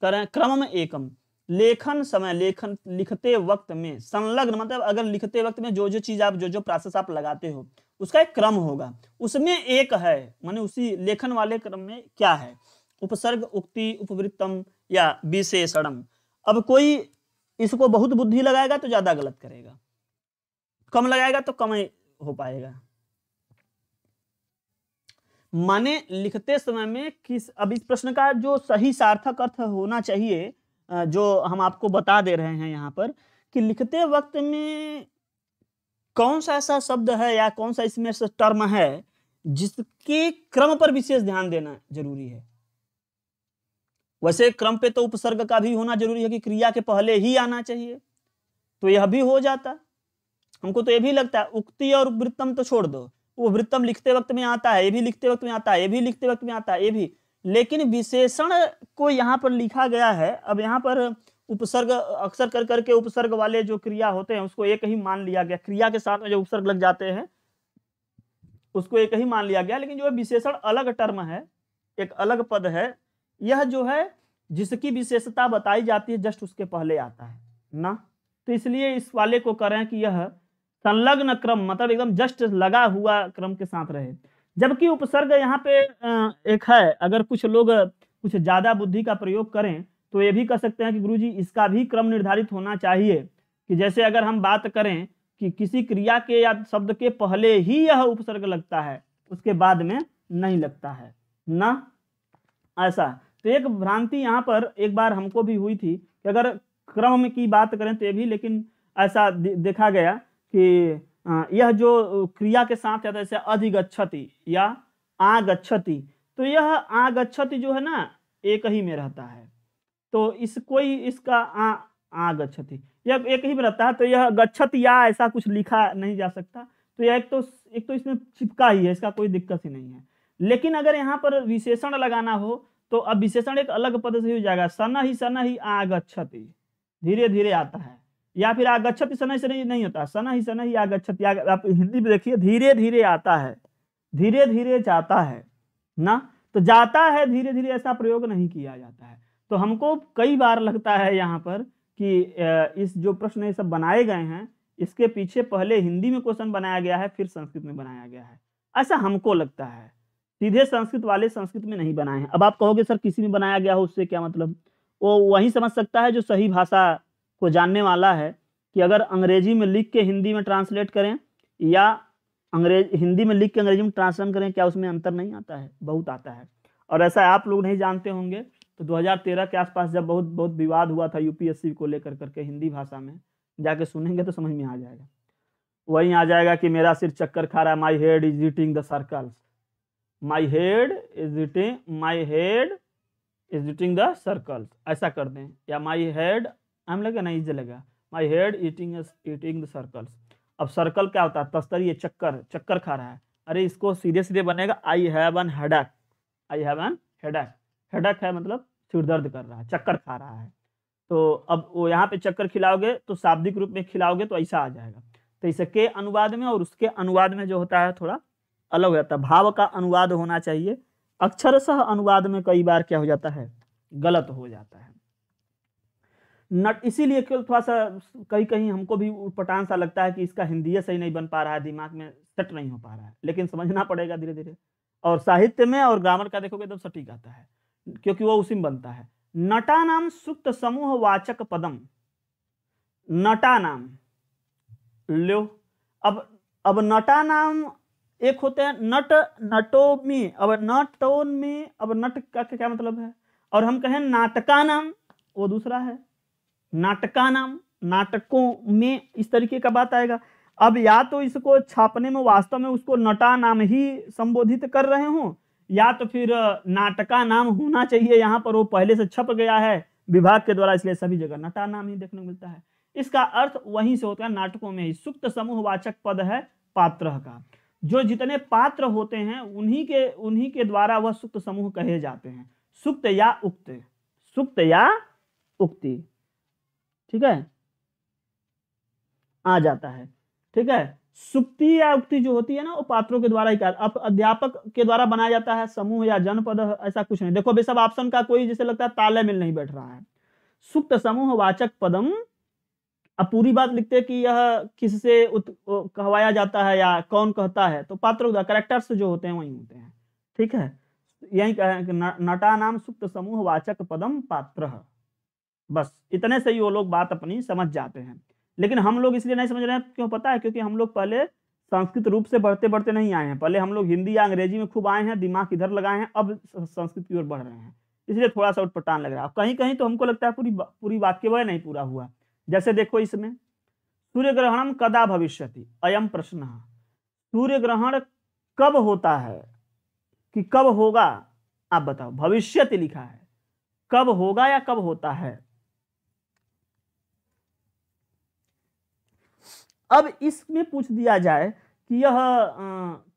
करें क्रम एकम लेखन समय लेखन लिखते वक्त में संलग्न मतलब अगर लिखते वक्त में जो जो चीज आप जो जो प्रोसेस आप लगाते हो उसका एक क्रम होगा उसमें एक है माने उसी लेखन वाले क्रम में क्या है उपसर्ग उक्ति उपवृत्तम या विशेषणम अब कोई इसको बहुत बुद्धि लगाएगा तो ज्यादा गलत करेगा कम लगाएगा तो कम हो पाएगा माने लिखते समय में किस अब इस प्रश्न का जो सही सार्थक अर्थ होना चाहिए जो हम आपको बता दे रहे हैं यहाँ पर कि लिखते वक्त में कौन सा ऐसा शब्द है या कौन सा इसमें ऐसा टर्म है जिसके क्रम पर विशेष ध्यान देना जरूरी है वैसे क्रम पे तो उपसर्ग का भी होना जरूरी है कि क्रिया के पहले ही आना चाहिए तो यह भी हो जाता हमको तो यह भी लगता है उक्ति और वृत्तम तो छोड़ दो वो वृत्तम लिखते वक्त में आता है ये भी लिखते वक्त में आता है ये भी लिखते वक्त में आता है ये भी लेकिन विशेषण को यहाँ पर लिखा गया है अब यहाँ पर उपसर्ग अक्सर कर करके उपसर्ग वाले जो क्रिया होते हैं उसको एक ही मान लिया गया क्रिया के साथ में जो उपसर्ग लग जाते हैं उसको एक ही मान लिया गया लेकिन जो विशेषण अलग टर्म है एक अलग पद है यह जो है जिसकी विशेषता बताई जाती है जस्ट उसके पहले आता है ना तो इसलिए इस वाले को करें कि यह संलग्न क्रम मतलब एकदम जस्ट लगा हुआ क्रम के साथ रहे जबकि उपसर्ग यहाँ पे एक है अगर कुछ लोग कुछ ज़्यादा बुद्धि का प्रयोग करें तो ये भी कह सकते हैं कि जी इसका भी क्रम निर्धारित होना चाहिए कि जैसे अगर हम बात करें कि किसी क्रिया के या शब्द के पहले ही यह उपसर्ग लगता है उसके बाद में नहीं लगता है ना ऐसा तो एक भ्रांति यहाँ पर एक बार हमको भी हुई थी कि अगर क्रम की बात करें तो ये भी लेकिन ऐसा देखा गया कि यह जो क्रिया के साथ आता है जैसे अधिगछति या आगछति तो, तो यह आगछति जो है ना एक ही में रहता है तो इस कोई इसका आ आगछति यह एक ही में रहता है तो यह गच्छत या ऐसा कुछ लिखा नहीं जा सकता तो यह एक तो एक तो इसमें चिपका ही है इसका कोई दिक्कत ही नहीं है लेकिन अगर यहाँ पर विशेषण लगाना हो तो अब विशेषण एक अलग पद से हो जाएगा सन ही सन ही आगछति धीरे धीरे आता है या फिर सना ही शनि नहीं होता सना ही सना ही आगछत आप हिंदी में देखिए धीरे धीरे आता है धीरे धीरे जाता है ना तो जाता है धीरे धीरे ऐसा प्रयोग नहीं किया जाता है तो हमको कई बार लगता है यहाँ पर कि इस जो प्रश्न ये सब बनाए गए हैं इसके पीछे पहले हिंदी में क्वेश्चन बनाया गया है फिर संस्कृत में बनाया गया है ऐसा हमको लगता है सीधे संस्कृत वाले संस्कृत में नहीं बनाए हैं अब आप कहोगे सर किसी में बनाया गया हो उससे क्या मतलब वो वही समझ सकता है जो सही भाषा को जानने वाला है कि अगर अंग्रेजी में लिख के हिंदी में ट्रांसलेट करें या अंग्रेज हिंदी में लिख के अंग्रेजी में ट्रांसलेट करें क्या उसमें अंतर नहीं आता है बहुत आता है और ऐसा आप लोग नहीं जानते होंगे तो 2013 के आसपास जब बहुत बहुत विवाद हुआ था यूपीएससी को लेकर करके हिंदी भाषा में जाके सुनेंगे तो समझ में आ जाएगा वहीं आ जाएगा कि मेरा सिर चक्कर खा रहा है my head is eating the circles my head is eating my head is eating the circles ऐसा कर दें या माई हेड एम लगे ना इज लगा my head eating eating the circles अब सर्कल क्या होता है तस्तर ये चक्कर चक्कर खा रहा है अरे इसको सीधे सीधे बनेगा I have an headache I have an headache headache है मतलब सिर दर्द कर रहा है चक्कर खा रहा है तो अब वो यहाँ पे चक्कर खिलाओगे तो शाब्दिक रूप में खिलाओगे तो ऐसा आ जाएगा तो इसे के अनुवाद में और उसके अनुवाद में जो होता है थोड़ा अलग हो जाता है भाव का अनुवाद होना चाहिए अक्षरशः अनुवाद में कई बार क्या हो जाता है गलत हो जाता है नट इसीलिए केवल थोड़ा सा कहीं कहीं हमको भी पटान सा लगता है कि इसका हिंदी सही नहीं बन पा रहा है दिमाग में सेट नहीं हो पा रहा है लेकिन समझना पड़ेगा धीरे धीरे और साहित्य में और ग्रामर का देखोगे एकदम तो सटीक आता है क्योंकि वो उसी में बनता है नटा नाम सुक्त समूह वाचक पदम नटा नाम लो अब अब नटा नाम एक होते हैं नट नटो में अब नटोन में अब नट का क्या मतलब है और हम कहें नाटका नाम वो दूसरा है नाटका नाम नाटकों में इस तरीके का बात आएगा अब या तो इसको छापने में वास्तव में उसको नटा नाम ही संबोधित कर रहे हों या तो फिर नाटका नाम होना चाहिए यहाँ पर वो पहले से छप गया है विभाग के द्वारा इसलिए सभी जगह नटा नाम ही देखने को मिलता है इसका अर्थ वहीं से होता है नाटकों में ही समूह वाचक पद है पात्र का जो जितने पात्र होते हैं उन्हीं के उन्हीं के द्वारा वह सुक्त समूह कहे जाते हैं सुप्त या उक्त सुप्त या उक्ति ठीक है आ जाता है ठीक है सुक्ति या उक्ति जो होती है ना वो पात्रों के द्वारा ही अब अध्यापक के द्वारा बनाया जाता है समूह या जनपद ऐसा कुछ नहीं देखो सब ऑप्शन का कोई जैसे लगता है ताले मिल नहीं बैठ रहा है सुक्त समूह वाचक पदम अब पूरी बात लिखते हैं कि यह किससे कहवाया जाता है या कौन कहता है तो पात्र करेक्टर्स जो होते हैं वही होते हैं ठीक है यही कहें नटा नाम सुक्त समूह वाचक पदम पात्र बस इतने से ही वो लोग बात अपनी समझ जाते हैं लेकिन हम लोग इसलिए नहीं समझ रहे हैं क्यों पता है क्योंकि हम लोग पहले संस्कृत रूप से बढ़ते बढ़ते नहीं आए हैं पहले हम लोग हिंदी या अंग्रेजी में खूब आए हैं दिमाग इधर लगाए हैं अब संस्कृत की ओर बढ़ रहे हैं इसलिए थोड़ा सा उठपटान लग रहा है कहीं कहीं तो हमको लगता है पूरी पूरी वाक्य वह नहीं पूरा हुआ जैसे देखो इसमें सूर्य ग्रहण कदा भविष्य अयम प्रश्न सूर्य ग्रहण कब होता है कि कब होगा आप बताओ भविष्य लिखा है कब होगा या कब होता है अब इसमें पूछ दिया जाए कि यह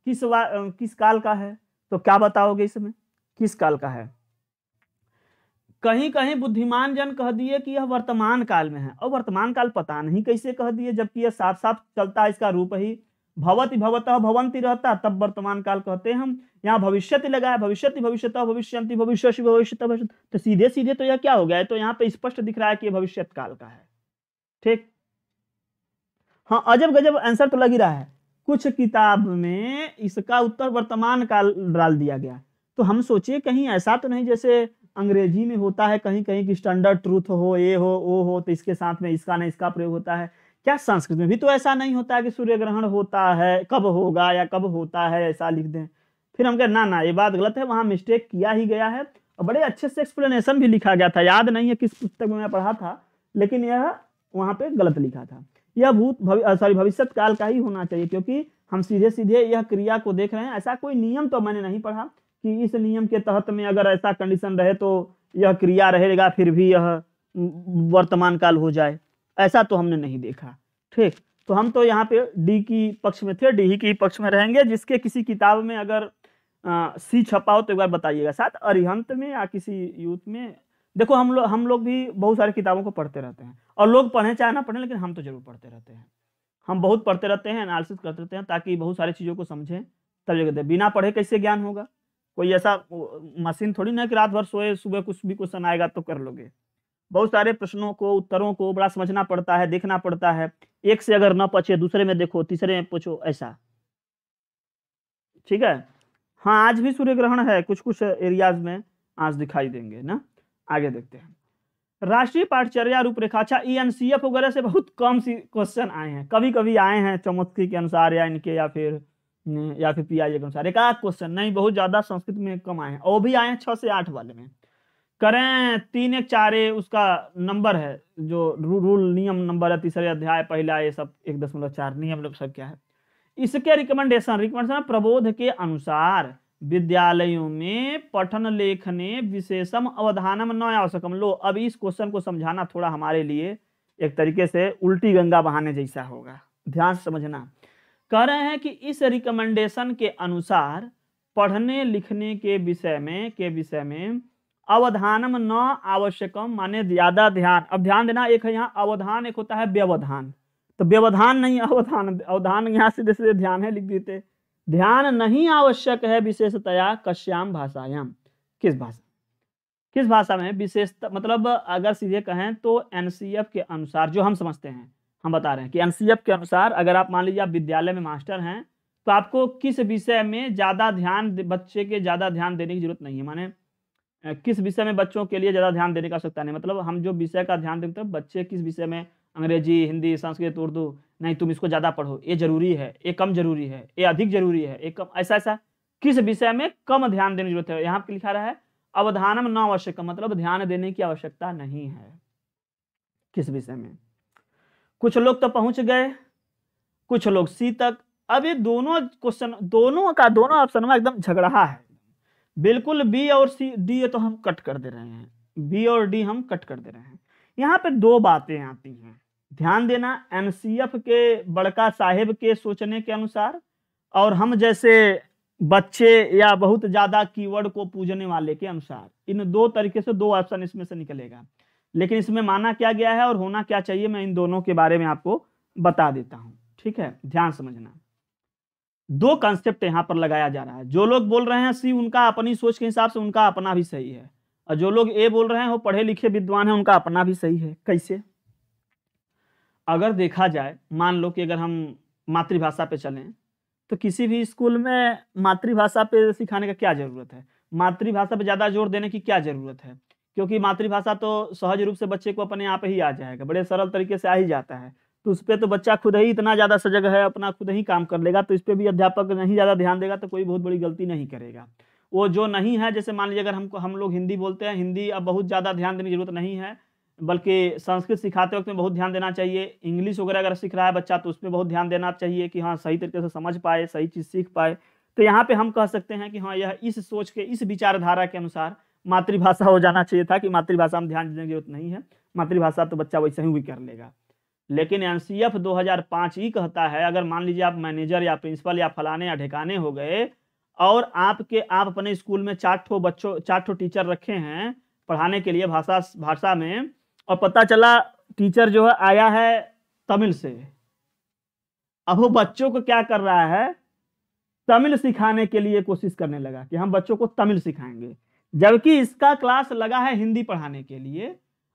किस वा किस काल का है तो क्या बताओगे इसमें किस काल का है कहीं कहीं बुद्धिमान जन कह दिए कि यह वर्तमान काल में है और वर्तमान काल पता नहीं कैसे कह दिए जबकि यह साफ साफ चलता है इसका रूप ही भवती भवतः भवंती रहता तब वर्तमान काल कहते हैं हम यहाँ भविष्य लगाया भविष्य भविष्य भविष्यंति भविष्य भविष्य भविष्य तो सीधे सीधे तो यह क्या हो गया है तो यहाँ पे स्पष्ट दिख रहा है कि भविष्य काल का है ठीक हाँ अजब गजब आंसर तो लग ही रहा है कुछ किताब में इसका उत्तर वर्तमान काल डाल दिया गया तो हम सोचिए कहीं ऐसा तो नहीं जैसे अंग्रेजी में होता है कहीं कहीं कि स्टैंडर्ड ट्रूथ हो ये हो ओ हो तो इसके साथ में इसका ना इसका प्रयोग होता है क्या संस्कृत में भी तो ऐसा नहीं होता है कि सूर्य ग्रहण होता है कब होगा या कब होता है ऐसा लिख दें फिर हम कहें ना ना ये बात गलत है वहाँ मिस्टेक किया ही गया है और बड़े अच्छे से एक्सप्लेनेशन भी लिखा गया था याद नहीं है किस पुस्तक में मैं पढ़ा था लेकिन यह वहाँ पर गलत लिखा था यह भूत सॉरी भविष्य काल का ही होना चाहिए क्योंकि हम सीधे सीधे यह क्रिया को देख रहे हैं ऐसा कोई नियम तो मैंने नहीं पढ़ा कि इस नियम के तहत में अगर ऐसा कंडीशन रहे तो यह क्रिया रहेगा फिर भी यह वर्तमान काल हो जाए ऐसा तो हमने नहीं देखा ठीक तो हम तो यहाँ पे डी की पक्ष में थे डी ही की पक्ष में रहेंगे जिसके किसी किताब में अगर आ, सी छपा हो तो एक बार बताइएगा साथ अरिहंत में या किसी यूथ में देखो हम लोग हम लोग भी बहुत सारी किताबों को पढ़ते रहते हैं और लोग पढ़ें चाहे ना पढ़ें लेकिन हम तो जरूर पढ़ते रहते हैं हम बहुत पढ़ते रहते हैं एनालिसिस करते रहते हैं ताकि बहुत सारी चीज़ों को समझें तब जगह बिना पढ़े कैसे ज्ञान होगा कोई ऐसा मशीन थोड़ी ना कि रात भर सोए सुबह कुछ भी क्वेश्चन आएगा तो कर लोगे बहुत सारे प्रश्नों को उत्तरों को बड़ा समझना पड़ता है देखना पड़ता है एक से अगर न पचे दूसरे में देखो तीसरे में पूछो ऐसा ठीक है हाँ आज भी सूर्य ग्रहण है कुछ कुछ एरियाज में आज दिखाई देंगे ना आगे देखते हैं राष्ट्रीय पाठचर्या रूपरेखा अच्छा ई एन सी एफ वगैरह से बहुत कम सी क्वेश्चन आए हैं कभी कभी आए हैं चमत्की के अनुसार या इनके या फिर या फिर पी के अनुसार एक आध क्वेश्चन नहीं बहुत ज़्यादा संस्कृत में कम आए हैं और भी आए हैं छः से आठ वाले में करें तीन एक चार ए उसका नंबर है जो रू, रूल नियम नंबर है तीसरे अध्याय पहला ये सब एक दशमलव चार नियम लोग सब क्या है इसके रिकमेंडेशन रिकमेंडेशन प्रबोध के अनुसार विद्यालयों में पठन लेखने विशेषम अवधानम न आवश्यकम लो अब इस क्वेश्चन को समझाना थोड़ा हमारे लिए एक तरीके से उल्टी गंगा बहाने जैसा होगा ध्यान से समझना कह रहे हैं कि इस रिकमेंडेशन के अनुसार पढ़ने लिखने के विषय में के विषय में अवधानम न आवश्यकम माने ज्यादा ध्यान अब ध्यान देना एक है यहाँ अवधान एक होता है व्यवधान तो व्यवधान नहीं अवधान अवधान यहाँ सीधे सीधे ध्यान है लिख देते ध्यान नहीं आवश्यक है विशेषतया कश्याम भाषायाम किस भाषा किस भाषा में विशेष मतलब अगर सीधे कहें तो एनसीएफ के अनुसार जो हम समझते हैं हम बता रहे हैं कि एनसीएफ के अनुसार अगर आप मान लीजिए आप विद्यालय में मास्टर हैं तो आपको किस विषय में ज़्यादा ध्यान बच्चे के ज़्यादा ध्यान देने की जरूरत नहीं है माने किस विषय में बच्चों के लिए ज़्यादा ध्यान देने की आवश्यकता नहीं मतलब हम जो विषय का ध्यान देते हैं बच्चे किस विषय में अंग्रेजी हिंदी संस्कृत उर्दू नहीं तुम इसको ज़्यादा पढ़ो ये जरूरी है ये कम जरूरी है ये अधिक जरूरी है ये कम ऐसा ऐसा किस विषय में कम ध्यान देने की जरूरत है यहाँ पे लिखा रहा है अवधानम न आवश्यक मतलब ध्यान देने की आवश्यकता नहीं है किस विषय में कुछ लोग तो पहुंच गए कुछ लोग सी तक अब ये दोनों क्वेश्चन दोनों का दोनों ऑप्शन में एकदम झगड़ा है बिल्कुल बी और सी डी तो हम कट कर दे रहे हैं बी और डी हम कट कर दे रहे हैं यहाँ पे दो बातें आती हैं ध्यान देना एम के बड़का साहेब के सोचने के अनुसार और हम जैसे बच्चे या बहुत ज्यादा कीवर्ड को पूजने वाले के अनुसार इन दो तरीके से दो ऑप्शन इसमें से निकलेगा लेकिन इसमें माना क्या गया है और होना क्या चाहिए मैं इन दोनों के बारे में आपको बता देता हूँ ठीक है ध्यान समझना दो कंसेप्ट यहाँ पर लगाया जा रहा है जो लोग बोल रहे हैं सी उनका अपनी सोच के हिसाब से उनका अपना भी सही है और जो लोग ए बोल रहे हैं वो पढ़े लिखे विद्वान है उनका अपना भी सही है कैसे अगर देखा जाए मान लो कि अगर हम मातृभाषा पे चलें तो किसी भी स्कूल में मातृभाषा पे सिखाने का क्या ज़रूरत है मातृभाषा पे ज़्यादा जोर देने की क्या ज़रूरत है क्योंकि मातृभाषा तो सहज रूप से बच्चे को अपने आप ही आ जाएगा बड़े सरल तरीके से आ ही जाता है तो उस पर तो बच्चा खुद ही इतना ज़्यादा सजग है अपना खुद ही काम कर लेगा तो इस पर भी अध्यापक नहीं ज़्यादा ध्यान देगा तो कोई बहुत बड़ी गलती नहीं करेगा वो जो नहीं है जैसे मान लीजिए अगर हमको हम लोग हिंदी बोलते हैं हिंदी अब बहुत ज़्यादा ध्यान देने की जरूरत नहीं है बल्कि संस्कृत सिखाते वक्त में बहुत ध्यान देना चाहिए इंग्लिश वगैरह अगर सीख रहा है बच्चा तो उसमें बहुत ध्यान देना चाहिए कि हाँ सही तरीके से समझ पाए सही चीज़ सीख पाए तो यहाँ पे हम कह सकते हैं कि हाँ यह इस सोच के इस विचारधारा के अनुसार मातृभाषा हो जाना चाहिए था कि मातृभाषा में ध्यान देने की जरूरत नहीं है मातृभाषा तो बच्चा वैसे ही भी कर लेगा लेकिन एन सी एफ दो हज़ार पाँच ही कहता है अगर मान लीजिए आप मैनेजर या प्रिंसिपल या फलाने या ढिकाने हो गए और आपके आप अपने स्कूल में चार ठो बच्चों चार ठो टीचर रखे हैं पढ़ाने के लिए भाषा भाषा में और पता चला टीचर जो है आया है तमिल से अब वो बच्चों को क्या कर रहा है तमिल सिखाने के लिए कोशिश करने लगा कि हम बच्चों को तमिल सिखाएंगे जबकि इसका क्लास लगा है हिंदी पढ़ाने के लिए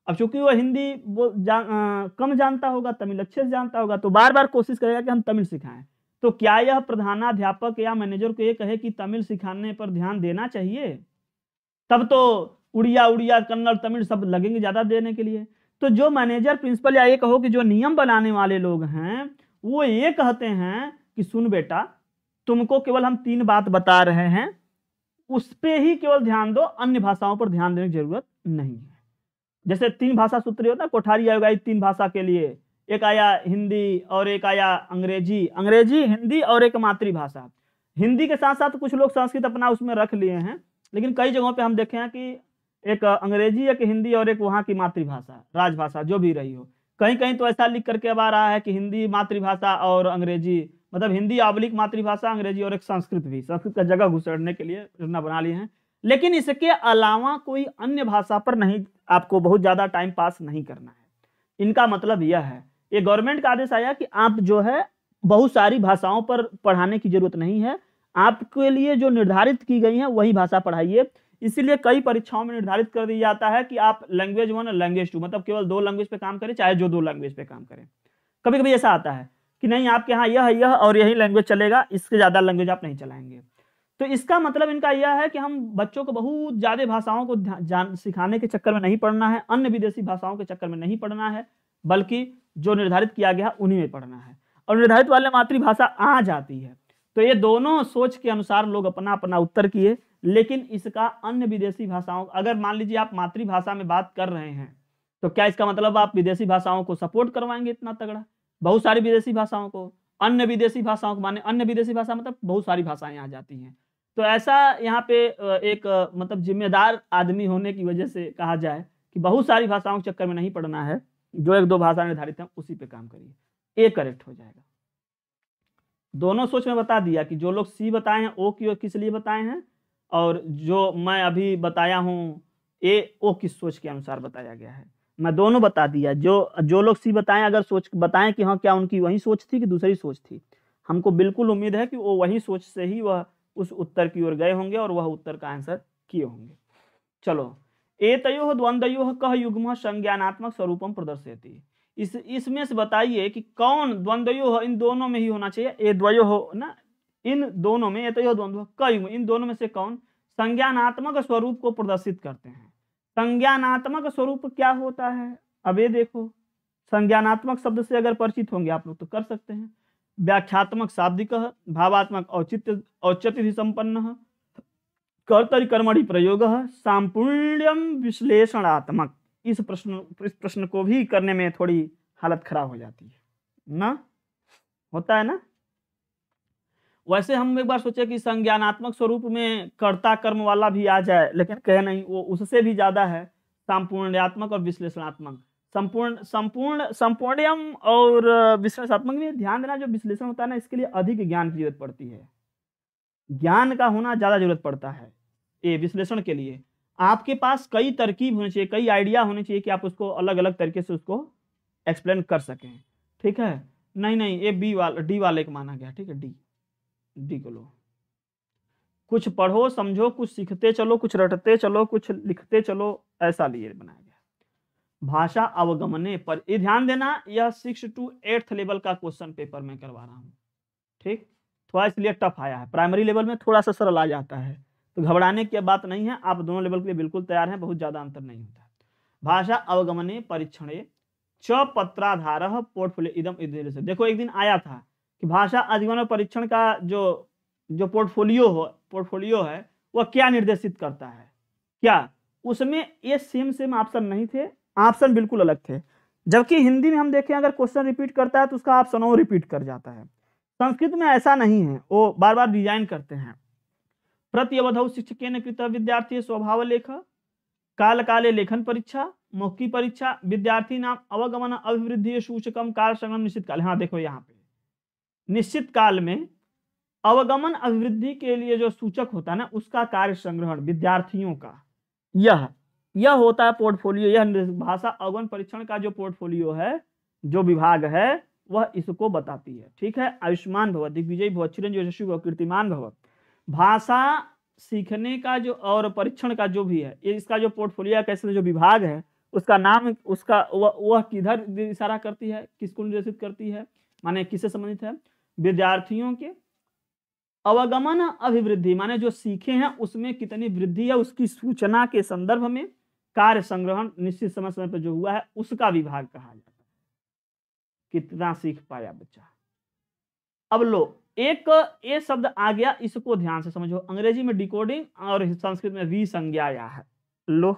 अब चूंकि वो हिंदी वो जा, आ, कम जानता होगा तमिल अच्छे से जानता होगा तो बार बार कोशिश करेगा कि हम तमिल सिखाएं तो क्या यह प्रधानाध्यापक या मैनेजर को ये कहे कि तमिल सिखाने पर ध्यान देना चाहिए तब तो उड़िया उड़िया कन्नड़ तमिल सब लगेंगे ज़्यादा देने के लिए तो जो मैनेजर प्रिंसिपल या ये कहो कि जो नियम बनाने वाले लोग हैं वो ये कहते हैं कि सुन बेटा तुमको केवल हम तीन बात बता रहे हैं उस पर ही केवल ध्यान दो अन्य भाषाओं पर ध्यान देने की जरूरत नहीं है जैसे तीन भाषा सूत्र होता है कोठारी आयोग आई तीन भाषा के लिए एक आया हिंदी और एक आया अंग्रेजी अंग्रेजी हिंदी और एक मातृभाषा हिंदी के साथ साथ कुछ लोग संस्कृत अपना उसमें रख लिए हैं लेकिन कई जगहों पे हम देखे हैं कि एक अंग्रेजी एक हिंदी और एक वहाँ की मातृभाषा राजभाषा जो भी रही हो कहीं कहीं तो ऐसा लिख करके अब आ रहा है कि हिंदी मातृभाषा और अंग्रेजी मतलब हिंदी आवलिक मातृभाषा अंग्रेजी और एक संस्कृत भी संस्कृत का जगह घुसड़ने के लिए योजना बना ली है लेकिन इसके अलावा कोई अन्य भाषा पर नहीं आपको बहुत ज़्यादा टाइम पास नहीं करना है इनका मतलब यह है ये गवर्नमेंट का आदेश आया कि आप जो है बहुत सारी भाषाओं पर पढ़ाने की जरूरत नहीं है आपके लिए जो निर्धारित की गई है वही भाषा पढ़ाइए इसीलिए कई परीक्षाओं में निर्धारित कर दिया जाता है कि आप लैंग्वेज वन और लैंग्वेज टू मतलब केवल दो लैंग्वेज पे काम करें चाहे जो दो लैंग्वेज पे काम करें कभी कभी ऐसा आता है कि नहीं आपके यहाँ यह यह और यही लैंग्वेज चलेगा इससे ज़्यादा लैंग्वेज आप नहीं चलाएंगे तो इसका मतलब इनका यह है कि हम बच्चों को बहुत ज़्यादा भाषाओं को जान सिखाने के चक्कर में नहीं पढ़ना है अन्य विदेशी भाषाओं के चक्कर में नहीं पढ़ना है बल्कि जो निर्धारित किया गया उन्हीं में पढ़ना है और निर्धारित वाले मातृभाषा आ जाती है तो ये दोनों सोच के अनुसार लोग अपना अपना उत्तर किए लेकिन इसका अन्य विदेशी भाषाओं अगर मान लीजिए आप मातृभाषा में बात कर रहे हैं तो क्या इसका मतलब आप विदेशी भाषाओं को सपोर्ट करवाएंगे इतना तगड़ा बहुत सारी विदेशी भाषाओं को अन्य विदेशी भाषाओं को माने अन्य विदेशी भाषा मतलब बहुत सारी भाषाएं आ जाती हैं तो ऐसा यहाँ पे एक मतलब जिम्मेदार आदमी होने की वजह से कहा जाए कि बहुत सारी भाषाओं के चक्कर में नहीं पड़ना है जो एक दो भाषा निर्धारित है उसी पे काम करिए ए करेक्ट हो जाएगा दोनों सोच में बता दिया कि जो लोग सी बताए हैं ओ की ओर किस लिए बताए हैं और जो मैं अभी बताया हूँ ए ओ की सोच के अनुसार बताया गया है मैं दोनों बता दिया जो जो लोग सी बताएं अगर सोच बताएं कि हाँ क्या उनकी वही सोच थी कि दूसरी सोच थी हमको बिल्कुल उम्मीद है कि वो वही सोच से ही वह उस उत्तर की ओर गए होंगे और वह उत्तर का आंसर किए होंगे चलो ए तयो द्वंद्वयो कह युग्म संज्ञानात्मक स्वरूपम प्रदर्शित इस इसमें से बताइए कि कौन द्वंद्वयो इन दोनों में ही होना चाहिए ए द्वयो हो ना इन दोनों में तो द्वंद्व कयुग्म इन दोनों में से कौन संज्ञानात्मक स्वरूप को प्रदर्शित करते हैं संज्ञानात्मक स्वरूप क्या होता है अब ये देखो संज्ञानात्मक शब्द से अगर परिचित होंगे आप लोग तो कर सकते हैं व्याख्यात्मक शाब्दिक भावात्मक औचित्य औचित्य संपन्न कर्तरी कर्मणि प्रयोग सांपूर्ण्यम विश्लेषणात्मक इस प्रश्न इस प्रश्न को भी करने में थोड़ी हालत खराब हो जाती है ना होता है ना वैसे हम एक बार सोचे कि संज्ञानात्मक स्वरूप में कर्ता कर्म वाला भी आ जाए लेकिन कह नहीं वो उससे भी ज़्यादा है संपूर्णात्मक और विश्लेषणात्मक संपूर्ण संपूर्ण संपूर्णयम और विश्लेषणात्मक में ध्यान देना जो विश्लेषण होता है ना इसके लिए अधिक ज्ञान की जरूरत पड़ती है ज्ञान का होना ज़्यादा जरूरत पड़ता है ये विश्लेषण के लिए आपके पास कई तरकीब होनी चाहिए कई आइडिया होने चाहिए कि आप उसको अलग अलग तरीके से उसको एक्सप्लेन कर सकें ठीक है नहीं नहीं ये बी वाला डी वाले का माना गया ठीक है डी डी को लो कुछ पढ़ो समझो कुछ सीखते चलो कुछ रटते चलो कुछ लिखते चलो ऐसा लिए बनाया गया भाषा अवगमने पर ये ध्यान देना यह सिक्स टू एट्थ लेवल का क्वेश्चन पेपर में करवा रहा हूँ ठीक थोड़ा इसलिए टफ आया है प्राइमरी लेवल में थोड़ा सा सरल आ जाता है तो घबराने की बात नहीं है आप दोनों लेवल के लिए बिल्कुल तैयार हैं बहुत ज़्यादा अंतर नहीं होता भाषा अवगमने परीक्षण च पत्राधार पोर्टफोलियो इधम इधर से देखो एक दिन आया था कि भाषा अधिगम परीक्षण का जो जो पोर्टफोलियो हो पोर्टफोलियो है वह क्या निर्देशित करता है क्या उसमें ये सेम सेम ऑप्शन नहीं थे ऑप्शन बिल्कुल अलग थे जबकि हिंदी में हम देखें अगर क्वेश्चन रिपीट करता है तो उसका ऑप्शन और रिपीट कर जाता है संस्कृत में ऐसा नहीं है वो बार बार डिजाइन करते हैं प्रत्यवध शिक्षक ने कृत विद्यार्थी स्वभाव लेख काल काले लेखन परीक्षा मौखी परीक्षा विद्यार्थी नाम अवगमन अभिवृद्धि सूचकम काल संगम निश्चित काल हाँ देखो यहाँ पे निश्चित काल में अवगमन अभिवृद्धि के लिए जो सूचक होता है ना उसका कार्य संग्रहण विद्यार्थियों का यह यह होता है पोर्टफोलियो यह भाषा अवगन परीक्षण का जो पोर्टफोलियो है जो विभाग है वह इसको बताती है ठीक है आयुष्मान भव दिग्विजय भव चिरंज भव कीर्तिमान भव भाषा सीखने का जो और परीक्षण का जो भी है इसका जो पोर्टफोलियो कैसे जो विभाग है उसका नाम उसका वह किधर इशारा करती है किसको निर्देशित करती है माने किससे संबंधित है विद्यार्थियों के अवगमन अभिवृद्धि माने जो सीखे हैं उसमें कितनी वृद्धि है उसकी सूचना के संदर्भ में कार्य संग्रहण निश्चित समय समय पर जो हुआ है उसका विभाग कहा जाता है कितना सीख पाया बच्चा अब लो एक ये शब्द आ गया इसको ध्यान से समझो अंग्रेजी में डिकोडिंग और संस्कृत में वी संज्ञा है लो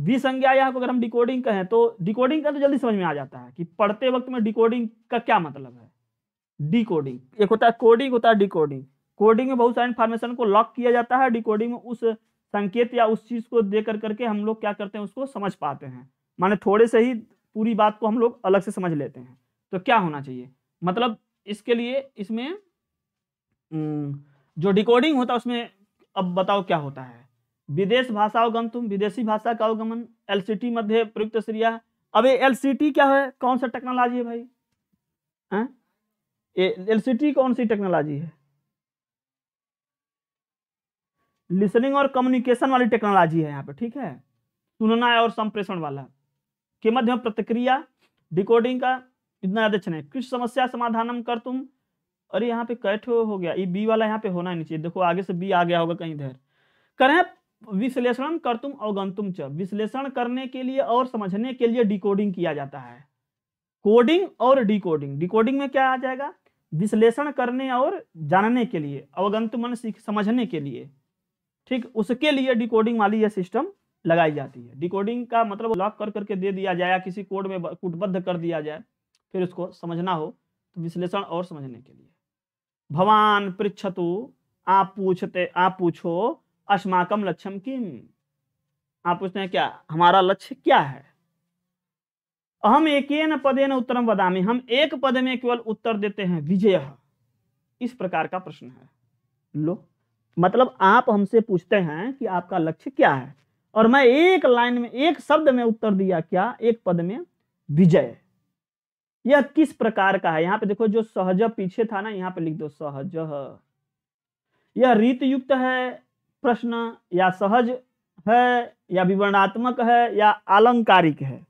वी संज्ञा को अगर हम डिकोडिंग कहें तो डिकोडिंग का तो जल्दी समझ में आ जाता है कि पढ़ते वक्त में डिकोडिंग का क्या मतलब है डिकोडिंग एक होता है कोडिंग होता है डिकोडिंग कोडिंग में बहुत सारे इन्फॉर्मेशन को लॉक किया जाता है डिकोडिंग में उस संकेत या उस चीज को दे कर करके हम लोग क्या करते हैं उसको समझ पाते हैं माने थोड़े से ही पूरी बात को हम लोग अलग से समझ लेते हैं तो क्या होना चाहिए मतलब इसके लिए इसमें जो डिकोडिंग होता है उसमें अब बताओ क्या होता है विदेश भाषा अवगम तुम विदेशी भाषा का अवगमन एलसीटी मध्य प्रयुक्त श्रिया अब ये एलसीटी क्या है कौन सा टेक्नोलॉजी है भाई है हाँ? एलसीटी कौन सी टेक्नोलॉजी है लिसनिंग और कम्युनिकेशन वाली टेक्नोलॉजी है यहाँ पे ठीक है सुनना और संप्रेषण वाला के मध्य प्रतिक्रिया डिकोडिंग का इतना अध्यक्ष अच्छा कृष्ण समस्या समाधान कर तुम अरे यहाँ पे कैठ हो गया ये बी वाला यहाँ पे होना नहीं चाहिए देखो आगे से बी आ गया होगा कहीं इधर करें विश्लेषण कर तुम अवगंतुम च विश्लेषण करने के लिए और समझने के लिए डिकोडिंग किया जाता है कोडिंग और डिकोडिंग डिकोडिंग में क्या आ जाएगा विश्लेषण करने और जानने के लिए अवगंत मन सीख समझने के लिए ठीक उसके लिए डिकोडिंग वाली यह सिस्टम लगाई जाती है डिकोडिंग का मतलब लॉक कर करके दे दिया जाए या किसी कोड में कूटबद्ध कर दिया जाए फिर उसको समझना हो तो विश्लेषण और समझने के लिए भवान पृछतु आप पूछते आप पूछो अस्माकम लक्ष्यम किम आप पूछते हैं क्या हमारा लक्ष्य क्या है हम एक न पदे न उत्तर वदामी हम एक पद में केवल उत्तर देते हैं विजय इस प्रकार का प्रश्न है लो मतलब आप हमसे पूछते हैं कि आपका लक्ष्य क्या है और मैं एक लाइन में एक शब्द में उत्तर दिया क्या एक पद में विजय यह किस प्रकार का है यहाँ पे देखो जो सहज पीछे था ना यहाँ पे लिख दो सहज यह रीत युक्त है प्रश्न या सहज है या विवरणात्मक है या आलंकारिक है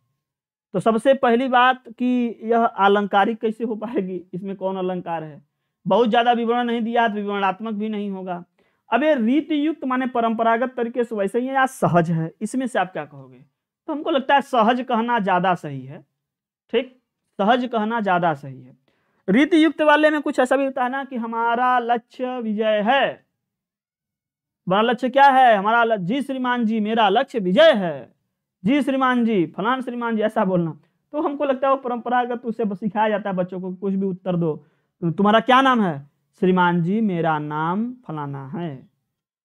तो सबसे पहली बात कि यह आलंकारिक कैसे हो पाएगी इसमें कौन अलंकार है बहुत ज़्यादा विवरण नहीं दिया तो विवरणात्मक भी नहीं होगा अब ये रीति युक्त माने परंपरागत तरीके से वैसे ही है या सहज है इसमें से आप क्या कहोगे तो हमको लगता है सहज कहना ज़्यादा सही है ठीक सहज कहना ज़्यादा सही है रीति युक्त वाले में कुछ ऐसा भी होता है ना कि हमारा लक्ष्य विजय है हमारा लक्ष्य क्या है हमारा जी श्रीमान जी मेरा लक्ष्य विजय है जी श्रीमान जी फलान श्रीमान जी ऐसा बोलना तो हमको लगता है वो परंपरागत उससे सिखाया जाता है बच्चों को कुछ भी उत्तर दो तो तुम्हारा क्या नाम है श्रीमान जी मेरा नाम फलाना है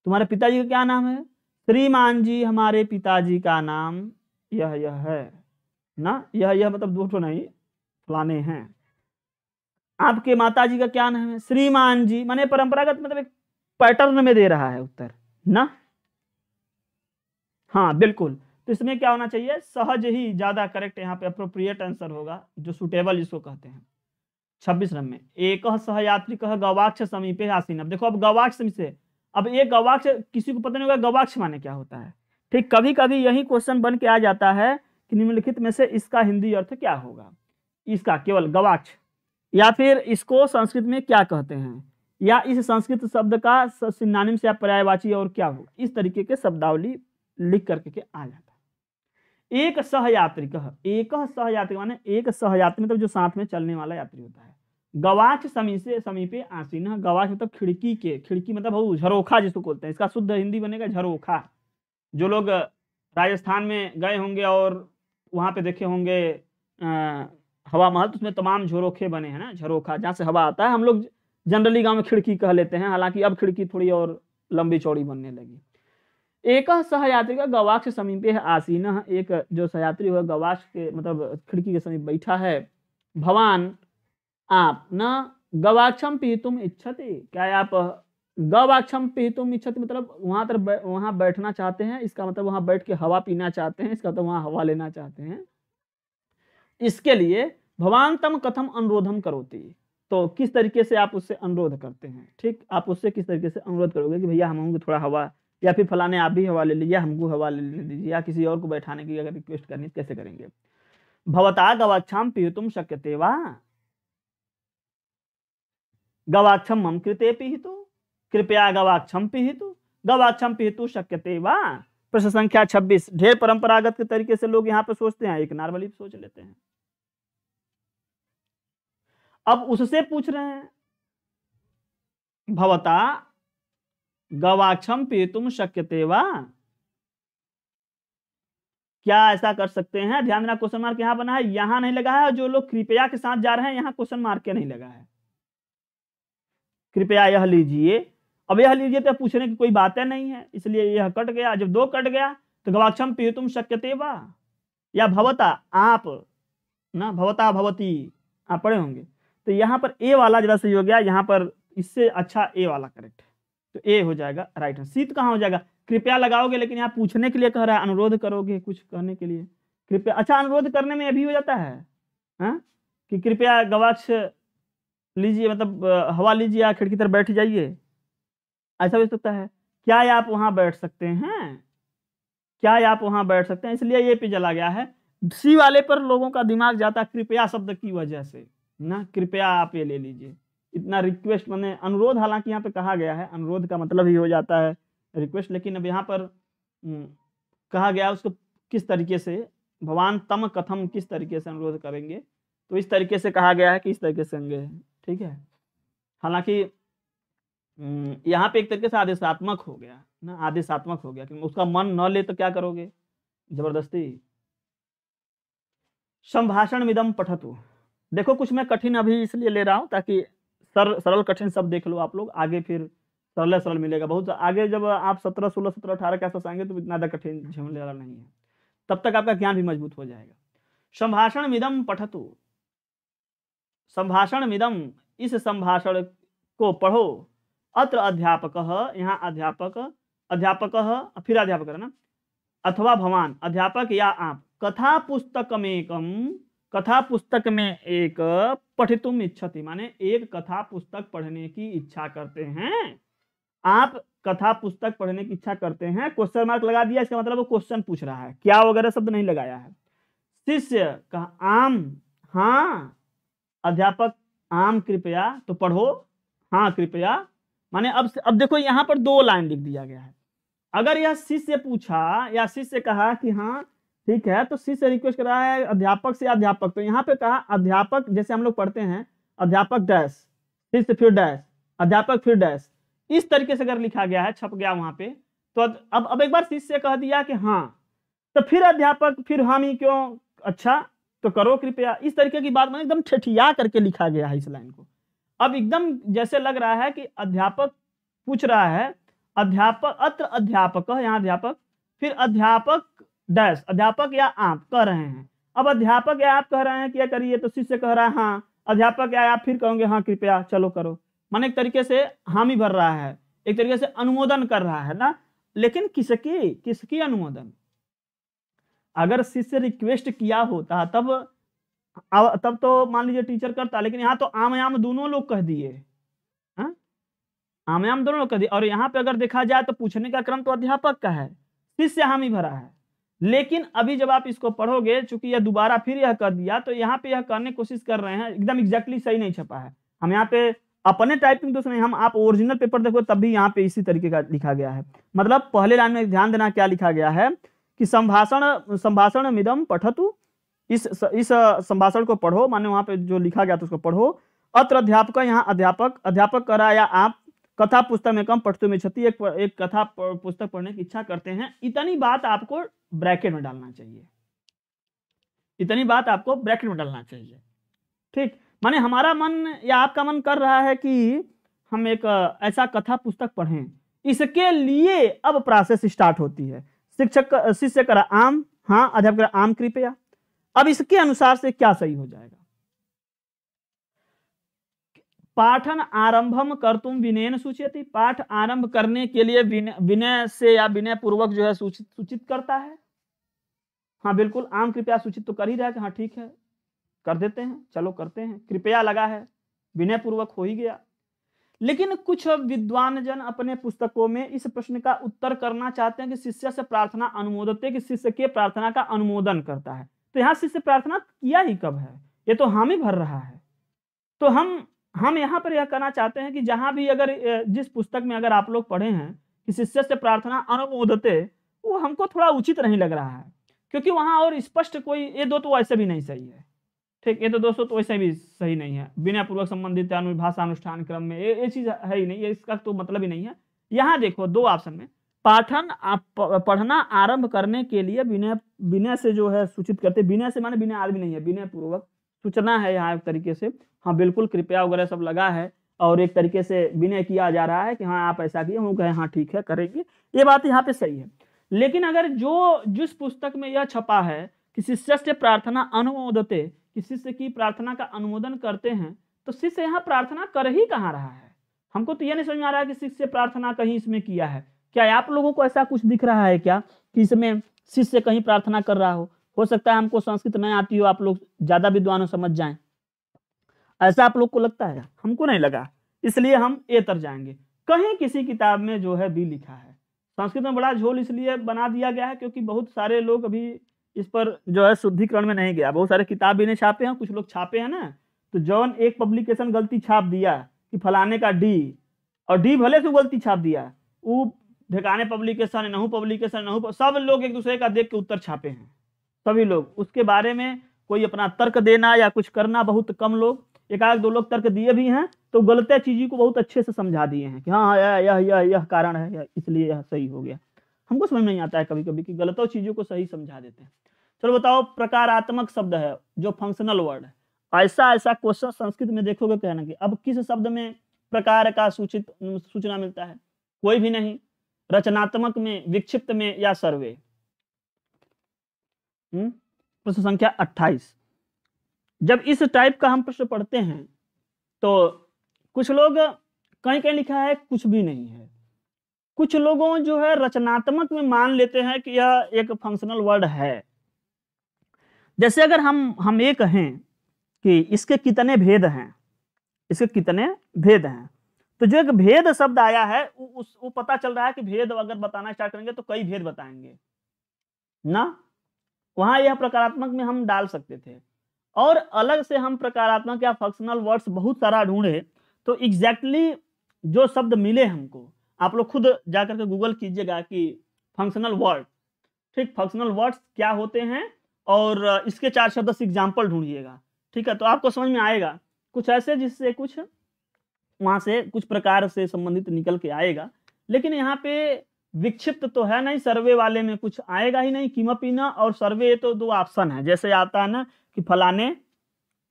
तुम्हारे पिताजी का क्या नाम है श्रीमान जी हमारे पिताजी का नाम यह यह है ना यह यह मतलब दो नहीं फलाने हैं आपके माता जी का क्या नाम है श्रीमान जी मैंने परंपरागत मतलब एक पैटर्न में दे रहा है उत्तर ना हाँ बिल्कुल तो इसमें क्या होना चाहिए सहज ही ज्यादा करेक्ट यहाँ पे अप्रोप्रिएट आंसर होगा जो सुटेबल जिसको कहते हैं छब्बीस में एक सहयात्री कह गवाक्ष समीपे आसीन अब देखो अब गवाक्ष से अब ये गवाक्ष किसी को पता नहीं होगा गवाक्ष माने क्या होता है ठीक कभी कभी यही क्वेश्चन बन के आ जाता है कि निम्नलिखित में से इसका हिंदी अर्थ क्या होगा इसका केवल गवाक्ष या फिर इसको संस्कृत में क्या कहते हैं या इस संस्कृत शब्द का सिन्नानिम से या पर्यायवाची और क्या होगा इस तरीके के शब्दावली लिख करके के आ जाए एक सहयात्री कह एक सहयात्री माने एक सहयात्री मतलब जो साथ में चलने वाला यात्री होता है गवाच समी से समीपे आसीन गवाच मतलब खिड़की के खिड़की मतलब झरोखा जिसको बोलते हैं इसका शुद्ध हिंदी बनेगा झरोखा जो लोग राजस्थान में गए होंगे और वहाँ पे देखे होंगे आ, हवा महल तो उसमें तमाम झरोखे बने हैं ना झरोखा जहाँ से हवा आता है हम लोग जनरली गाँव में खिड़की कह लेते हैं हालांकि अब खिड़की थोड़ी और लंबी चौड़ी बनने लगी एक सहयात्री का गवाक्ष समीप है आसीन एक जो सहयात्री हुआ गवाक्ष के मतलब खिड़की के समीप बैठा है भवान आप न गवाक्षम तुम इच्छते क्या आप गवाक्षम तुम इच्छते मतलब वहां तरफ वहां बैठना चाहते हैं इसका मतलब वहां बैठ के हवा पीना चाहते हैं इसका मतलब वहां हवा लेना चाहते हैं इसके लिए भवान तम कथम अनुरोधम करोती तो किस तरीके से आप उससे अनुरोध करते हैं ठीक आप उससे किस तरीके से अनुरोध करोगे कि भैया हम होंगे थोड़ा हवा या फिर फलाने आप भी हवाले लीजिए हमको हवाले ले लीजिए या किसी और को बैठाने की अगर रिक्वेस्ट करनी तो कैसे करेंगे भवता गवाक्षाम पीयुतुम शक्यते वा गवाक्षम मम कृते पिहितु कृपया गवाक्षम पिहितु गवाक्षम पिहितु शक्यते वा प्रश्न संख्या 26 ढेर परंपरागत के तरीके से लोग यहाँ पे सोचते हैं एक नॉर्मली सोच लेते हैं अब उससे पूछ रहे हैं भवता गवाक्षम पीतुम शक्यते वा क्या ऐसा कर सकते हैं ध्यान देना क्वेश्चन मार्क यहां बना है यहां नहीं लगा है जो लोग कृपया के साथ जा रहे हैं यहां क्वेश्चन मार्क के नहीं लगा है कृपया यह लीजिए अब यह लीजिए तो पूछने की कोई बात नहीं है इसलिए यह कट गया जब दो कट गया तो गवाक्षम पीतुम शक्यते वा या भवता आप ना भवता भवती आप पढ़े होंगे तो यहाँ पर ए वाला जरा सही हो गया यहाँ पर इससे अच्छा ए वाला करेक्ट तो ए हो जाएगा राइट आंसर शीत कहाँ हो जाएगा कृपया लगाओगे लेकिन यहाँ पूछने के लिए कह रहा है अनुरोध करोगे कुछ कहने के लिए कृपया अच्छा अनुरोध करने में अभी हो जाता है हा? कि कृपया गवाक्ष लीजिए मतलब हवा लीजिए या खिड़की तरफ बैठ जाइए ऐसा भी सकता है क्या आप वहाँ बैठ सकते हैं क्या आप वहाँ बैठ सकते हैं इसलिए ये पे चला गया है सी वाले पर लोगों का दिमाग जाता कृपया शब्द की वजह से ना कृपया आप ये ले लीजिए इतना रिक्वेस्ट मैंने अनुरोध हालांकि यहाँ पे कहा गया है अनुरोध का मतलब ही हो जाता है रिक्वेस्ट लेकिन अब यहाँ पर हम्म, कहा गया उसको किस तरीके से भगवान तम कथम किस तरीके से अनुरोध करेंगे तो इस तरीके से कहा गया है कि इस तरीके से अंगे ठीक है हालांकि हम्म, यहाँ पे एक तरीके से आदेशात्मक हो गया ना आदेशात्मक हो गया क्योंकि उसका मन न ले तो क्या करोगे जबरदस्ती संभाषण मिदम पठतु देखो कुछ मैं कठिन अभी इसलिए ले रहा हूं ताकि सर सरल कठिन सब देख लो आप लोग आगे फिर सरल सरल मिलेगा बहुत आगे जब आप सत्रह सोलह सत्रह अठारह के आसपास आएंगे तो इतना ज़्यादा कठिन झेलने वाला नहीं है तब तक आपका ज्ञान भी मजबूत हो जाएगा संभाषण मिदम पठतु संभाषण मिदम इस संभाषण को पढ़ो अत्र अध्यापक यहाँ अध्यापक अध्यापक फिर अध्यापक ना अथवा भवान अध्यापक या आप कथा कम कथा पुस्तक में एक पठितुम इच्छति माने एक कथा पुस्तक पढ़ने की इच्छा करते हैं आप कथा पुस्तक पढ़ने की इच्छा करते हैं क्वेश्चन मार्क लगा दिया इसका मतलब वो क्वेश्चन पूछ रहा है क्या वगैरह शब्द नहीं लगाया है शिष्य कहा आम हाँ अध्यापक आम कृपया तो पढ़ो हाँ कृपया माने अब अब देखो यहाँ पर दो लाइन लिख दिया गया है अगर यह शिष्य पूछा या शिष्य कहा कि हाँ ठीक है तो सी से रिक्वेस्ट करा है अध्यापक से अध्यापक तो यहाँ पे कहा अध्यापक जैसे हम लोग पढ़ते हैं अध्यापक डैश सी से फिर डैश अध्यापक फिर डैश इस तरीके से अगर लिखा गया है छप गया वहां पे तो अब अब एक बार शिष्य कह दिया कि हाँ तो फिर अध्यापक फिर हम ही क्यों अच्छा तो करो कृपया इस तरीके की बात मैंने एकदम ठेठिया करके लिखा गया है इस लाइन को अब एकदम जैसे लग रहा है कि अध्यापक पूछ रहा है अध्यापक अत्र अध्यापक यहाँ अध्यापक फिर अध्यापक डैश अध्यापक या आप कह रहे हैं अब अध्यापक या आप कह रहे हैं क्या करिए तो शिष्य कह रहा है हाँ अध्यापक या आप फिर कहोगे हाँ कृपया चलो करो माने एक तरीके से हामी भर रहा है एक तरीके से अनुमोदन कर रहा है ना लेकिन किसकी किसकी अनुमोदन अगर शिष्य रिक्वेस्ट किया होता तब तब तो मान लीजिए टीचर करता लेकिन यहाँ तो आम आम दोनों लोग कह दिए हाँ? आम आम दोनों लोग कह दिए और यहाँ पे अगर देखा जाए तो पूछने का क्रम तो अध्यापक का है शिष्य हामी भरा है लेकिन अभी जब आप इसको पढ़ोगे चूंकि यह दोबारा फिर यह कर दिया तो यहाँ पे यह करने की कोशिश कर रहे हैं एकदम एग्जैक्टली सही नहीं छपा है हम यहाँ पे अपने टाइपिंग दोस्त नहीं हम आप ओरिजिनल पेपर देखो तब भी यहाँ पे इसी तरीके का लिखा गया है मतलब पहले लाइन में ध्यान देना क्या लिखा गया है कि संभाषण संभाषण मिदम पठतु इस इस संभाषण को पढ़ो माने वहाँ पे जो लिखा गया था तो उसको पढ़ो अत्र अध्यापक यहाँ अध्यापक अध्यापक करा या आप कथा पुस्तक में कम पठतु में क्षति एक एक कथा पुस्तक पढ़ने की इच्छा करते हैं इतनी बात आपको ब्रैकेट में डालना चाहिए इतनी बात आपको ब्रैकेट में डालना चाहिए ठीक माने हमारा मन या आपका मन कर रहा है कि हम एक ऐसा कथा पुस्तक पढ़ें इसके लिए अब प्रोसेस स्टार्ट होती है शिक्षक शिष्य करा आम हाँ अध्यापक आम कृपया अब इसके अनुसार से क्या सही हो जाएगा पाठन आरंभम कर तुम विनयन सूचित पाठ आरंभ करने के लिए विनय से या विनय पूर्वक जो है सूचित सूचित करता है हाँ बिल्कुल आम कृपया सूचित तो कर ही रहा है कि हाँ ठीक है कर देते हैं चलो करते हैं कृपया लगा है विनय पूर्वक हो ही गया लेकिन कुछ विद्वान जन अपने पुस्तकों में इस प्रश्न का उत्तर करना चाहते हैं कि शिष्य से प्रार्थना अनुमोदते कि शिष्य के प्रार्थना का अनुमोदन करता है तो यहाँ शिष्य प्रार्थना किया ही कब है ये तो हम ही भर रहा है तो हम हम यहाँ पर यह कहना चाहते हैं कि जहाँ भी अगर जिस पुस्तक में अगर आप लोग पढ़े हैं कि शिष्य से प्रार्थना अनुमोदते वो हमको थोड़ा उचित नहीं लग रहा है क्योंकि वहाँ और स्पष्ट कोई ये दो तो वैसे भी नहीं सही है ठीक ये तो दोस्तों तो वैसे भी सही नहीं है बिना पूर्वक संबंधित भाषा अनुष्ठान क्रम में ये ये चीज़ है ही नहीं है इसका तो मतलब ही नहीं है यहाँ देखो दो ऑप्शन में पाठन पढ़ना आरंभ करने के लिए बिना बिना से जो है सूचित करते बिना से माने बिना आदमी नहीं है बिना पूर्वक सूचना है यहाँ एक तरीके से हाँ बिल्कुल कृपया वगैरह सब लगा है और एक तरीके से विनय किया जा रहा है कि हाँ आप ऐसा किए हम कहे हाँ ठीक है करेंगे ये बात यहाँ पे सही है लेकिन अगर जो जिस पुस्तक में यह छपा है कि शिष्य से प्रार्थना अनुमोदते कि शिष्य की प्रार्थना का अनुमोदन करते हैं तो शिष्य यहाँ प्रार्थना कर ही कहाँ रहा है हमको तो यह नहीं समझ आ रहा है कि शिष्य प्रार्थना कहीं इसमें किया है क्या आप लोगों को ऐसा कुछ दिख रहा है क्या कि इसमें शिष्य कहीं प्रार्थना कर रहा हो हो सकता है हमको संस्कृत नहीं आती हो आप लोग ज्यादा विद्वान हो समझ जाए ऐसा आप लोग को लगता है हमको नहीं लगा इसलिए हम ए तर जाएंगे कहीं किसी किताब में जो है बी लिखा है संस्कृत में बड़ा झोल इसलिए बना दिया गया है क्योंकि बहुत सारे लोग अभी इस पर जो है शुद्धिकरण में नहीं गया बहुत सारे किताब भी नहीं छापे हैं कुछ लोग छापे हैं ना तो जौन एक पब्लिकेशन गलती छाप दिया कि फलाने का डी और डी भले से गलती छाप दिया वो ढेकाने पब्लिकेशन नहू पब्लिकेशन नहू सब लोग एक दूसरे का देख के उत्तर छापे हैं सभी लोग उसके बारे में कोई अपना तर्क देना या कुछ करना बहुत कम लोग एक आध दो लोग तर्क दिए भी हैं तो गलत चीज़ों को बहुत अच्छे से समझा दिए हैं कि हाँ यह यह यह यह कारण है इसलिए यह सही हो गया हमको समझ नहीं आता है कभी कभी कि गलतों चीज़ों को सही समझा देते हैं चलो बताओ प्रकारात्मक शब्द है जो फंक्शनल वर्ड है ऐसा ऐसा क्वेश्चन संस्कृत में देखोगे कहना कि अब किस शब्द में प्रकार का सूचित सूचना मिलता है कोई भी नहीं रचनात्मक में विक्षिप्त में या सर्वे हम्म? प्रश्न संख्या 28 जब इस टाइप का हम प्रश्न पढ़ते हैं तो कुछ लोग कहीं कहीं लिखा है कुछ भी नहीं है कुछ लोगों जो है रचनात्मक में मान लेते हैं कि यह एक फंक्शनल वर्ड है जैसे अगर हम हम ये कहें कि इसके कितने भेद हैं इसके कितने भेद हैं तो जो एक भेद शब्द आया है उस वो पता चल रहा है कि भेद अगर बताना स्टार्ट करेंगे तो कई भेद बताएंगे ना वहां यह प्रकारात्मक में हम डाल सकते थे और अलग से हम प्रकारात्मक या फंक्शनल वर्ड्स बहुत सारा ढूंढे तो एग्जैक्टली exactly जो शब्द मिले हमको आप लोग खुद जाकर के गूगल कीजिएगा कि फंक्शनल वर्ड ठीक फंक्शनल वर्ड्स क्या होते हैं और इसके चार शब्द से एग्जाम्पल ढूंढिएगा ठीक है तो आपको समझ में आएगा कुछ ऐसे जिससे कुछ वहाँ से कुछ प्रकार से संबंधित निकल के आएगा लेकिन यहाँ पे विक्षिप्त तो है नहीं सर्वे वाले में कुछ आएगा ही नहीं किम पीना और सर्वे तो दो ऑप्शन है जैसे आता है ना कि फलाने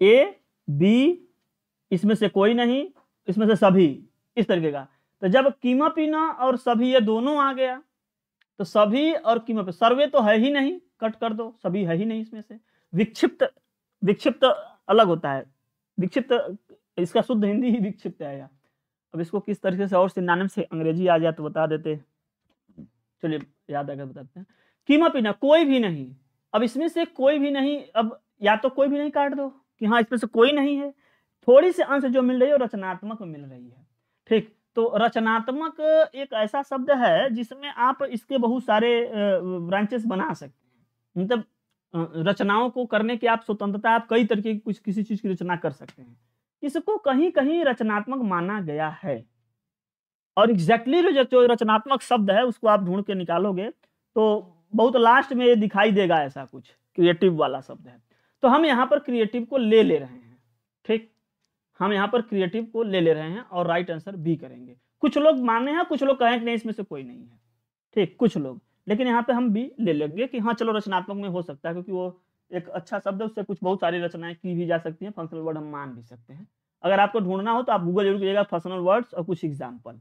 ए बी इसमें से कोई नहीं इसमें से सभी इस तरीके का तो जब किम पीना और सभी ये दोनों आ गया तो सभी और किम सर्वे तो है ही नहीं कट कर दो सभी है ही नहीं इसमें से विक्षिप्त विक्षिप्त अलग होता है विक्षिप्त इसका शुद्ध हिंदी ही विक्षिप्त आएगा अब इसको किस तरीके से और सिन्नानम से अंग्रेजी आ जाए तो बता देते चलिए याद आकर बताते हैं कीमा पीना कोई भी नहीं अब इसमें से कोई भी नहीं अब या तो कोई भी नहीं काट दो कि हाँ इसमें से कोई नहीं है थोड़ी सी अंश जो मिल रही है रचनात्मक मिल रही है ठीक तो रचनात्मक एक ऐसा शब्द है जिसमें आप इसके बहुत सारे ब्रांचेस बना सकते हैं मतलब रचनाओं को करने की आप स्वतंत्रता आप कई तरीके की कुछ किसी चीज की रचना कर सकते हैं इसको कहीं कहीं रचनात्मक माना गया है और एग्जैक्टली exactly जो जो रचनात्मक शब्द है उसको आप ढूंढ के निकालोगे तो बहुत लास्ट में ये दिखाई देगा ऐसा कुछ क्रिएटिव वाला शब्द है तो हम यहाँ पर क्रिएटिव को ले ले रहे हैं ठीक हम यहाँ पर क्रिएटिव को ले ले रहे हैं और राइट आंसर बी करेंगे कुछ लोग माने हैं कुछ लोग कहें कि नहीं इसमें से कोई नहीं है ठीक कुछ लोग लेकिन यहाँ पे हम बी ले लेंगे कि हाँ चलो रचनात्मक में हो सकता है क्योंकि वो एक अच्छा शब्द है उससे कुछ बहुत सारी रचनाएं की भी जा सकती हैं फंक्शनल वर्ड हम मान भी सकते हैं अगर आपको ढूंढना हो तो आप गूगल जरूर कीजिएगा फंक्शनल वर्ड्स और कुछ एग्जाम्पल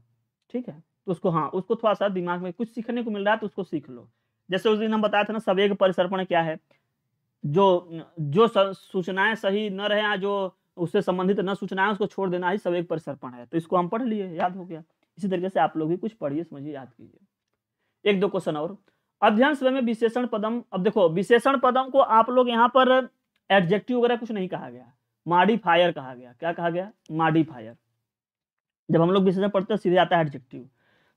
ठीक है तो उसको हाँ उसको थोड़ा सा दिमाग में कुछ सीखने को मिल रहा है तो उसको सीख लो जैसे उस दिन हम बताया था ना सवेग परिसर्पण क्या है जो जो सूचनाएं सही न रहे या जो उससे संबंधित न सूचनाएं उसको छोड़ देना ही सवेग परिसर्पण है तो इसको हम पढ़ लिए याद हो गया इसी तरीके से आप लोग भी कुछ पढ़िए समझिए याद कीजिए एक दो क्वेश्चन और अध्ययन समय में विशेषण पदम अब देखो विशेषण पदम को आप लोग यहाँ पर एडजेक्टिव वगैरह कुछ नहीं कहा गया मॉडिफायर कहा गया क्या कहा गया मॉडिफायर जब हम लोग विशेषण पढ़ते हैं सीधे आता है एडजेक्टिव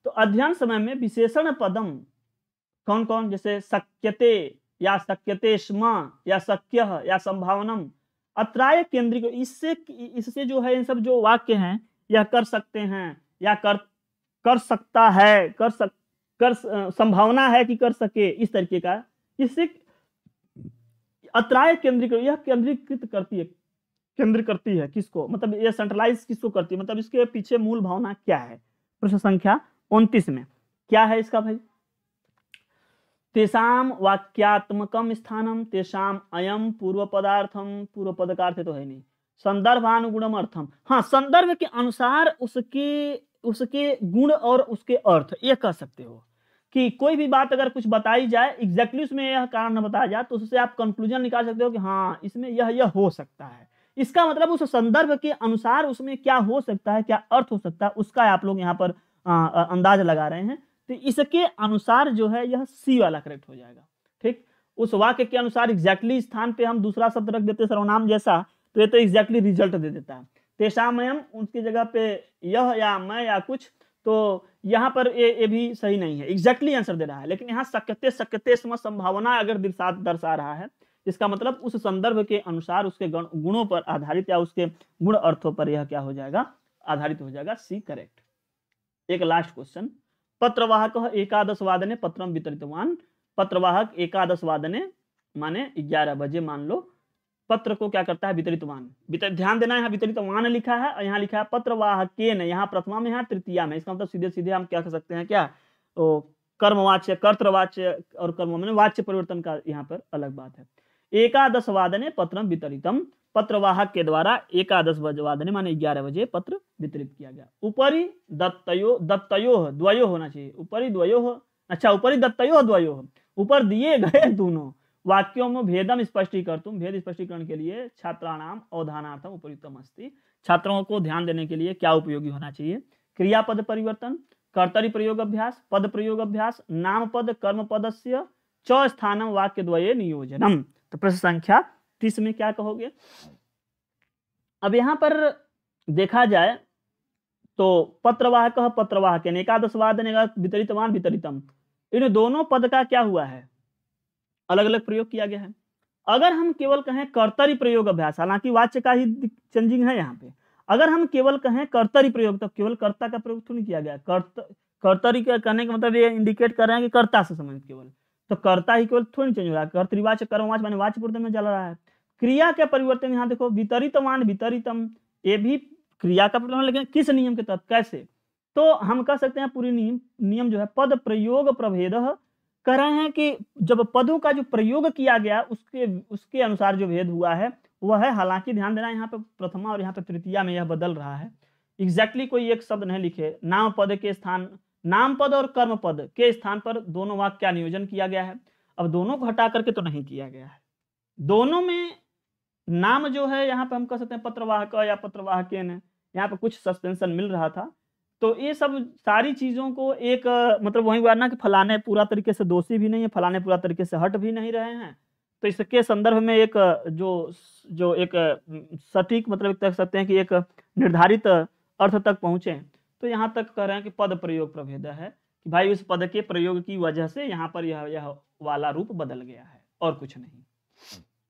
तो अध्ययन समय में विशेषण पदम कौन कौन जैसे शक्यते या शक्यते स्म या शक्य या संभावनम अत्राय केंद्रिक इससे इससे जो है इन सब जो वाक्य हैं यह कर सकते हैं या कर कर सकता है कर सक कर संभावना है कि कर सके इस तरीके का इससे अत्राय केंद्रीकृत यह केंद्रीकृत करती है केंद्र करती है किसको मतलब ये सेंट्रलाइज किसको करती है मतलब इसके पीछे मूल भावना क्या है प्रश्न संख्या उन्तीस में क्या है इसका भाई तेषाम वाक्यात्मकम स्थानम तेषाम अयम पूर्व पदार्थम पूर्व पद का अर्थ तो है नहीं संदर्भानुगुणम अर्थम हाँ संदर्भ के अनुसार उसके उसके गुण और उसके अर्थ ये कह सकते हो कि कोई भी बात अगर कुछ बताई जाए एग्जैक्टली exactly उसमें यह कारण न बताया जाए तो उससे आप कंक्लूजन निकाल सकते हो कि हाँ इसमें यह यह हो सकता है इसका मतलब उस संदर्भ के अनुसार उसमें क्या हो सकता है क्या अर्थ हो सकता है उसका आप लोग यहाँ पर अंदाज लगा रहे हैं तो इसके अनुसार जो है यह सी वाला करेक्ट हो जाएगा ठीक उस वाक्य के अनुसार एग्जैक्टली स्थान पे हम दूसरा शब्द रख देते सर्वनाम जैसा तो ये तो एग्जैक्टली रिजल्ट दे देता है तेसामयम उनकी जगह पे यह या मैं या कुछ तो यहाँ पर ये ये भी सही नहीं है एग्जैक्टली आंसर दे रहा है लेकिन यहाँ सक्यते सक्यते संभावना अगर दर्शा रहा है इसका मतलब उस संदर्भ के अनुसार उसके गुणों पर आधारित या उसके गुण अर्थों पर यह क्या हो जाएगा आधारित हो जाएगा सी करेक्ट एक लास्ट क्वेश्चन पत्रवाहक एकादश वादने पत्रम वितरितवान पत्रवाहक एकादश वादने माने ग्यारह बजे मान लो पत्र को क्या करता है वितरितवान वितर ध्यान देना यहाँ वितरितवान लिखा है यहाँ लिखा है पत्रवाहक के ने यहाँ प्रथमा में यहाँ तृतीया में इसका मतलब सीधे सीधे हम क्या कर सकते हैं क्या कर्मवाच्य कर्तवाच्य और कर्म वाच्य परिवर्तन का यहाँ पर अलग बात है एकादश वादने पत्र वितरितम पत्रवाहक के द्वारा एकादश वादने माने ग्यारह बजे पत्र वितरित किया गया ऊपरी दत्तयो दत्तयो द्वयो होना चाहिए ऊपरी द्वयो अच्छा ऊपरी दत्तयो द्वयो ऊपर दिए गए दोनों वाक्यों में भेदम कर तुम भेद स्पष्टीकरण के लिए छात्राणाम अवधानार्थम उपयुक्तम अस्ति छात्रों को ध्यान देने के लिए क्या उपयोगी होना चाहिए क्रियापद परिवर्तन कर्तरी प्रयोग अभ्यास पद प्रयोग अभ्यास नाम पद कर्म पदस्य च स्थानम वाक्य द्वये नियोजनम तो प्रश्न संख्या तीस में क्या कहोगे अब यहाँ पर देखा जाए तो पत्रवाह पत्रवाहक यानी एकादशवाद वितरितवान वितरितम इन दोनों पद का क्या हुआ है अलग अलग प्रयोग किया गया है अगर हम केवल कहें कर्तरी प्रयोग अभ्यास हालांकि वाच्य का ही चेंजिंग है यहाँ पे अगर हम केवल कहें कर्तरी प्रयोग तो केवल कर्ता का प्रयोग थोड़ी किया गया कर्त कर्तरी कहने का मतलब ये इंडिकेट कर रहे हैं कि कर्ता से संबंधित केवल तो कर्ता ही केवल थोड़ी चेंज हो रहा है कर्तवाच कर्मवाच मैंने वाच पूर्व में चल रहा है क्रिया के परिवर्तन यहाँ देखो वितरितमान वितरितम ये भी क्रिया का परिवर्तन लेकिन किस नियम के तहत कैसे तो हम कह सकते हैं पूरी नियम नियम जो है पद प्रयोग प्रभेद कह रहे हैं कि जब पदों का जो प्रयोग किया गया उसके उसके अनुसार जो भेद हुआ है वह है हालांकि ध्यान देना यहाँ पे प्रथमा और यहाँ पे तृतीया में यह बदल रहा है एग्जैक्टली exactly कोई एक शब्द नहीं लिखे नाम पद के स्थान नाम पद और कर्म पद के स्थान पर दोनों वाक्य का नियोजन किया गया है अब दोनों को हटा करके तो नहीं किया गया है दोनों में नाम जो है यहाँ पे हम कह सकते हैं पत्रवाहक या पत्रवाहकेन है यहाँ पे कुछ सस्पेंशन मिल रहा था तो ये सब सारी चीज़ों को एक मतलब वही हुआ ना कि फलाने पूरा तरीके से दोषी भी नहीं है फलाने पूरा तरीके से हट भी नहीं रहे हैं तो इसके संदर्भ में एक जो जो एक सटीक मतलब कह सकते हैं कि एक निर्धारित अर्थ तक पहुँचे तो यहाँ तक कह रहे हैं कि पद प्रयोग प्रभेद है कि भाई उस पद के प्रयोग की वजह से यहाँ पर यह यह वाला रूप बदल गया है और कुछ नहीं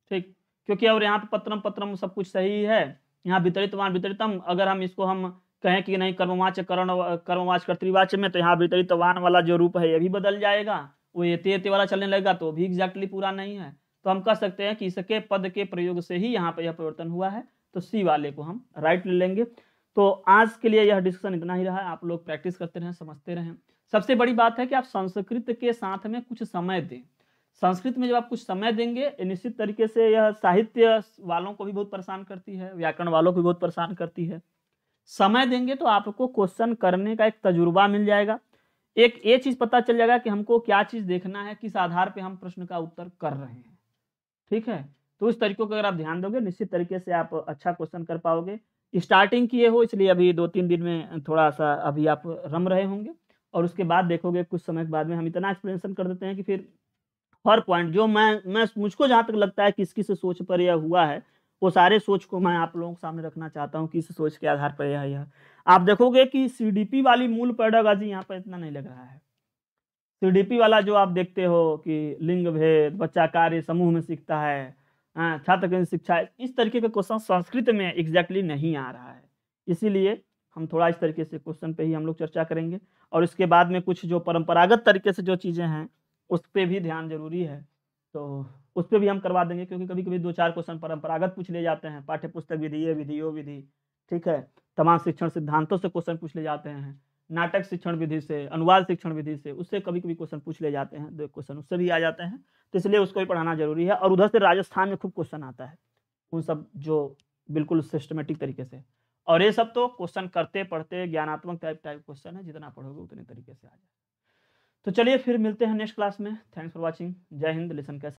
ठीक क्योंकि और यहाँ पे पत्रम पत्रम सब कुछ सही है यहाँ वितरितवान वितरितम अगर हम इसको हम कहें कि नहीं कर्मवाच करण कर्मवाच कर्तवाच में तो यहाँ वितरितवान वाला जो रूप है यह भी बदल जाएगा वो ये ते वाला चलने लगेगा तो भी एग्जैक्टली पूरा नहीं है तो हम कह सकते हैं कि इसके पद के प्रयोग से ही यहाँ पर यह परिवर्तन हुआ है तो सी वाले को हम राइट ले लेंगे तो आज के लिए यह डिस्कशन इतना ही रहा आप लोग प्रैक्टिस करते रहें समझते रहें सबसे बड़ी बात है कि आप संस्कृत के साथ में कुछ समय दें संस्कृत में जब आप कुछ समय देंगे निश्चित तरीके से यह साहित्य वालों को भी बहुत परेशान करती है व्याकरण वालों को भी बहुत परेशान करती है समय देंगे तो आपको क्वेश्चन करने का एक तजुर्बा मिल जाएगा एक ये चीज पता चल जाएगा कि हमको क्या चीज देखना है किस आधार पर हम प्रश्न का उत्तर कर रहे हैं ठीक है तो इस तरीके को अगर आप ध्यान दोगे निश्चित तरीके से आप अच्छा क्वेश्चन कर पाओगे स्टार्टिंग किए हो इसलिए अभी दो तीन दिन में थोड़ा सा अभी आप रम रहे होंगे और उसके बाद देखोगे कुछ समय के बाद में हम इतना एक्सप्लेनेशन कर देते हैं कि फिर हर पॉइंट जो मैं मैं मुझको जहाँ तक लगता है किस किस सोच पर यह हुआ है वो सारे सोच को मैं आप लोगों के सामने रखना चाहता हूँ कि इस सोच के आधार पर यह यह आप देखोगे कि सी वाली मूल पैडागोजी यहाँ पर इतना नहीं लग रहा है सी वाला जो आप देखते हो कि लिंग भेद बच्चा कार्य समूह में सीखता है हाँ, छात्र शिक्षा इस तरीके का क्वेश्चन संस्कृत में एग्जैक्टली नहीं आ रहा है इसीलिए हम थोड़ा इस तरीके से क्वेश्चन पे ही हम लोग चर्चा करेंगे और इसके बाद में कुछ जो परंपरागत तरीके से जो चीज़ें हैं उस पर भी ध्यान जरूरी है तो उस पर भी हम करवा देंगे क्योंकि कभी कभी दो चार क्वेश्चन परंपरागत पूछ ले जाते हैं पाठ्य पुस्तक विधि ये विधि वो विधि ठीक है तमाम शिक्षण सिद्धांतों से क्वेश्चन पूछ ले जाते हैं नाटक शिक्षण विधि से अनुवाद शिक्षण विधि से उससे कभी कभी क्वेश्चन पूछ ले जाते हैं दो तो क्वेश्चन उससे भी आ जाते हैं तो इसलिए उसको भी पढ़ाना जरूरी है और उधर से राजस्थान में खूब क्वेश्चन आता है उन सब जो बिल्कुल सिस्टमेटिक तरीके से और ये सब तो क्वेश्चन करते पढ़ते ज्ञानात्मक टाइप टाइप क्वेश्चन है जितना पढ़ोगे उतने तरीके से आ जाए तो चलिए फिर मिलते हैं नेक्स्ट क्लास में थैंक्स फॉर वॉचिंग जय हिंद लेसन कैसे